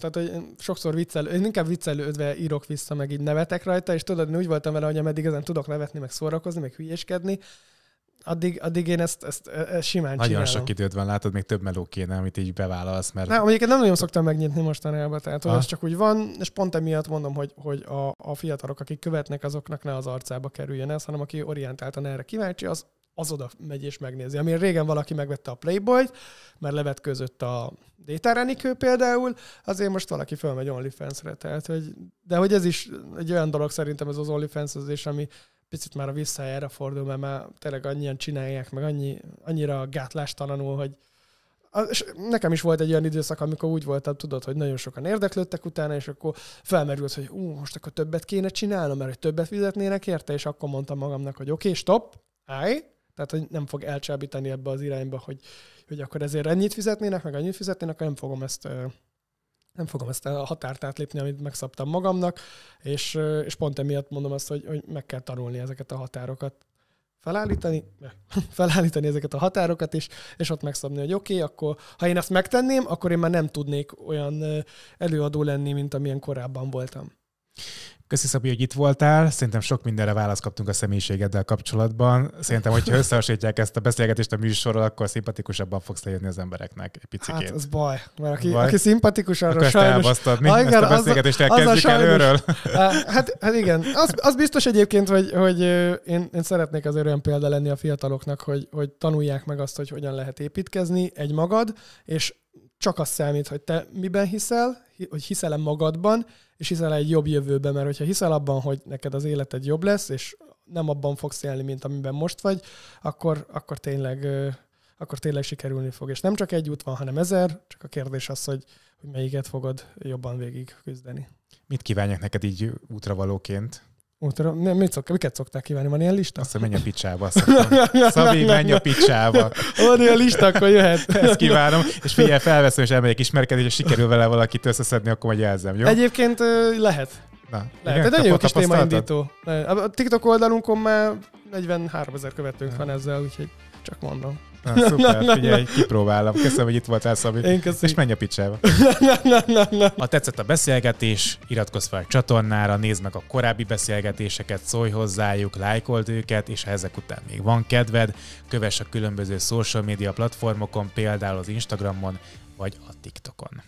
tehát hogy sokszor viccel, én inkább viccelődve írok vissza, meg így nevetek rajta, és tudod, én úgy voltam vele, hogy ameddig ezen tudok nevetni, meg szórakozni, dolgozni, meg hülyeskedni, addig, addig én ezt, ezt, ezt e, simán Nagyon csinálom. sok időt van, látod, még több meló kéne, amit így bevállalsz. Mert... Nem, amiket nem nagyon szoktam megnyitni mostanában, tehát az csak úgy van, és pont emiatt mondom, hogy, hogy a, a fiatalok, akik követnek, azoknak ne az arcába kerüljön ez, hanem aki orientáltan erre kíváncsi, az az oda megy és megnézi. Ami régen valaki megvette a Playboy-t, mert között a Détárenikő például, azért most valaki fölmegy OnlyFans-re. Tehát, hogy, de hogy ez is egy olyan dolog szerintem ez az OnlyFans az ami, picit már a visszájára fordul, mert már tényleg annyian csinálják, meg annyi, annyira gátlástalanul, hogy és nekem is volt egy olyan időszak, amikor úgy voltam, tudod, hogy nagyon sokan érdeklődtek utána, és akkor felmerült, hogy ú, most akkor többet kéne csinálnom, mert hogy többet fizetnének érte, és akkor mondtam magamnak, hogy oké, okay, stop, állj, tehát hogy nem fog elcsábítani ebbe az irányba, hogy, hogy akkor ezért ennyit fizetnének, meg annyit fizetnének, akkor nem fogom ezt nem fogom ezt a határt átlépni, amit megszabtam magamnak, és, és pont emiatt mondom azt, hogy, hogy meg kell tanulni ezeket a határokat felállítani, felállítani ezeket a határokat is, és ott megszabni, hogy oké, okay, akkor ha én ezt megtenném, akkor én már nem tudnék olyan előadó lenni, mint amilyen korábban voltam. Köszi Szabi, hogy itt voltál. Szerintem sok mindenre választ kaptunk a személyiségeddel kapcsolatban. Szerintem, hogyha összehasonlítják ezt a beszélgetést a műsorral, akkor szimpatikusabban fogsz lejönni az embereknek egy picit. Hát, az baj. Mert aki, baj. aki szimpatikus, arra akkor sajnos... Elbasztad, mint igen, ezt a beszélgetést az, az a előről. Hát, hát igen. Az, az, biztos egyébként, hogy, hogy én, én, szeretnék az olyan példa lenni a fiataloknak, hogy, hogy tanulják meg azt, hogy hogyan lehet építkezni egy magad, és csak az számít, hogy te miben hiszel, hogy hiszel-e magadban, és hiszel egy jobb jövőben, mert hogyha hiszel abban, hogy neked az életed jobb lesz, és nem abban fogsz élni, mint amiben most vagy, akkor, akkor tényleg akkor tényleg sikerülni fog. És nem csak egy út van, hanem ezer, csak a kérdés az, hogy, hogy melyiket fogod jobban végig küzdeni. Mit kívánjak neked így útravalóként? Útra, nem, mit szok, miket szokták kívánni? Van ilyen lista? Azt mondja, menj a picsába. Szabi, menj a picsába. Van ilyen lista, akkor jöhet. Ezt kívánom. És figyelj, felveszem, és elmegyek ismerkedni, és sikerül vele valakit összeszedni, akkor majd jelzem, jó? Egyébként lehet. Na, lehet. Igen, Egy nagyon jó kis témaindító. A TikTok oldalunkon már 43 ezer követőnk van ezzel, úgyhogy csak mondom. Na, szuper, na, figyelj, na. kipróbálom. Köszönöm, hogy itt voltál, Szabi. Én köszönöm. És menj a picsába. Na, na, na, na. Ha tetszett a beszélgetés, iratkozz fel a csatornára, nézd meg a korábbi beszélgetéseket, szólj hozzájuk, lájkold őket, és ha ezek után még van kedved, kövess a különböző social media platformokon, például az Instagramon, vagy a TikTokon.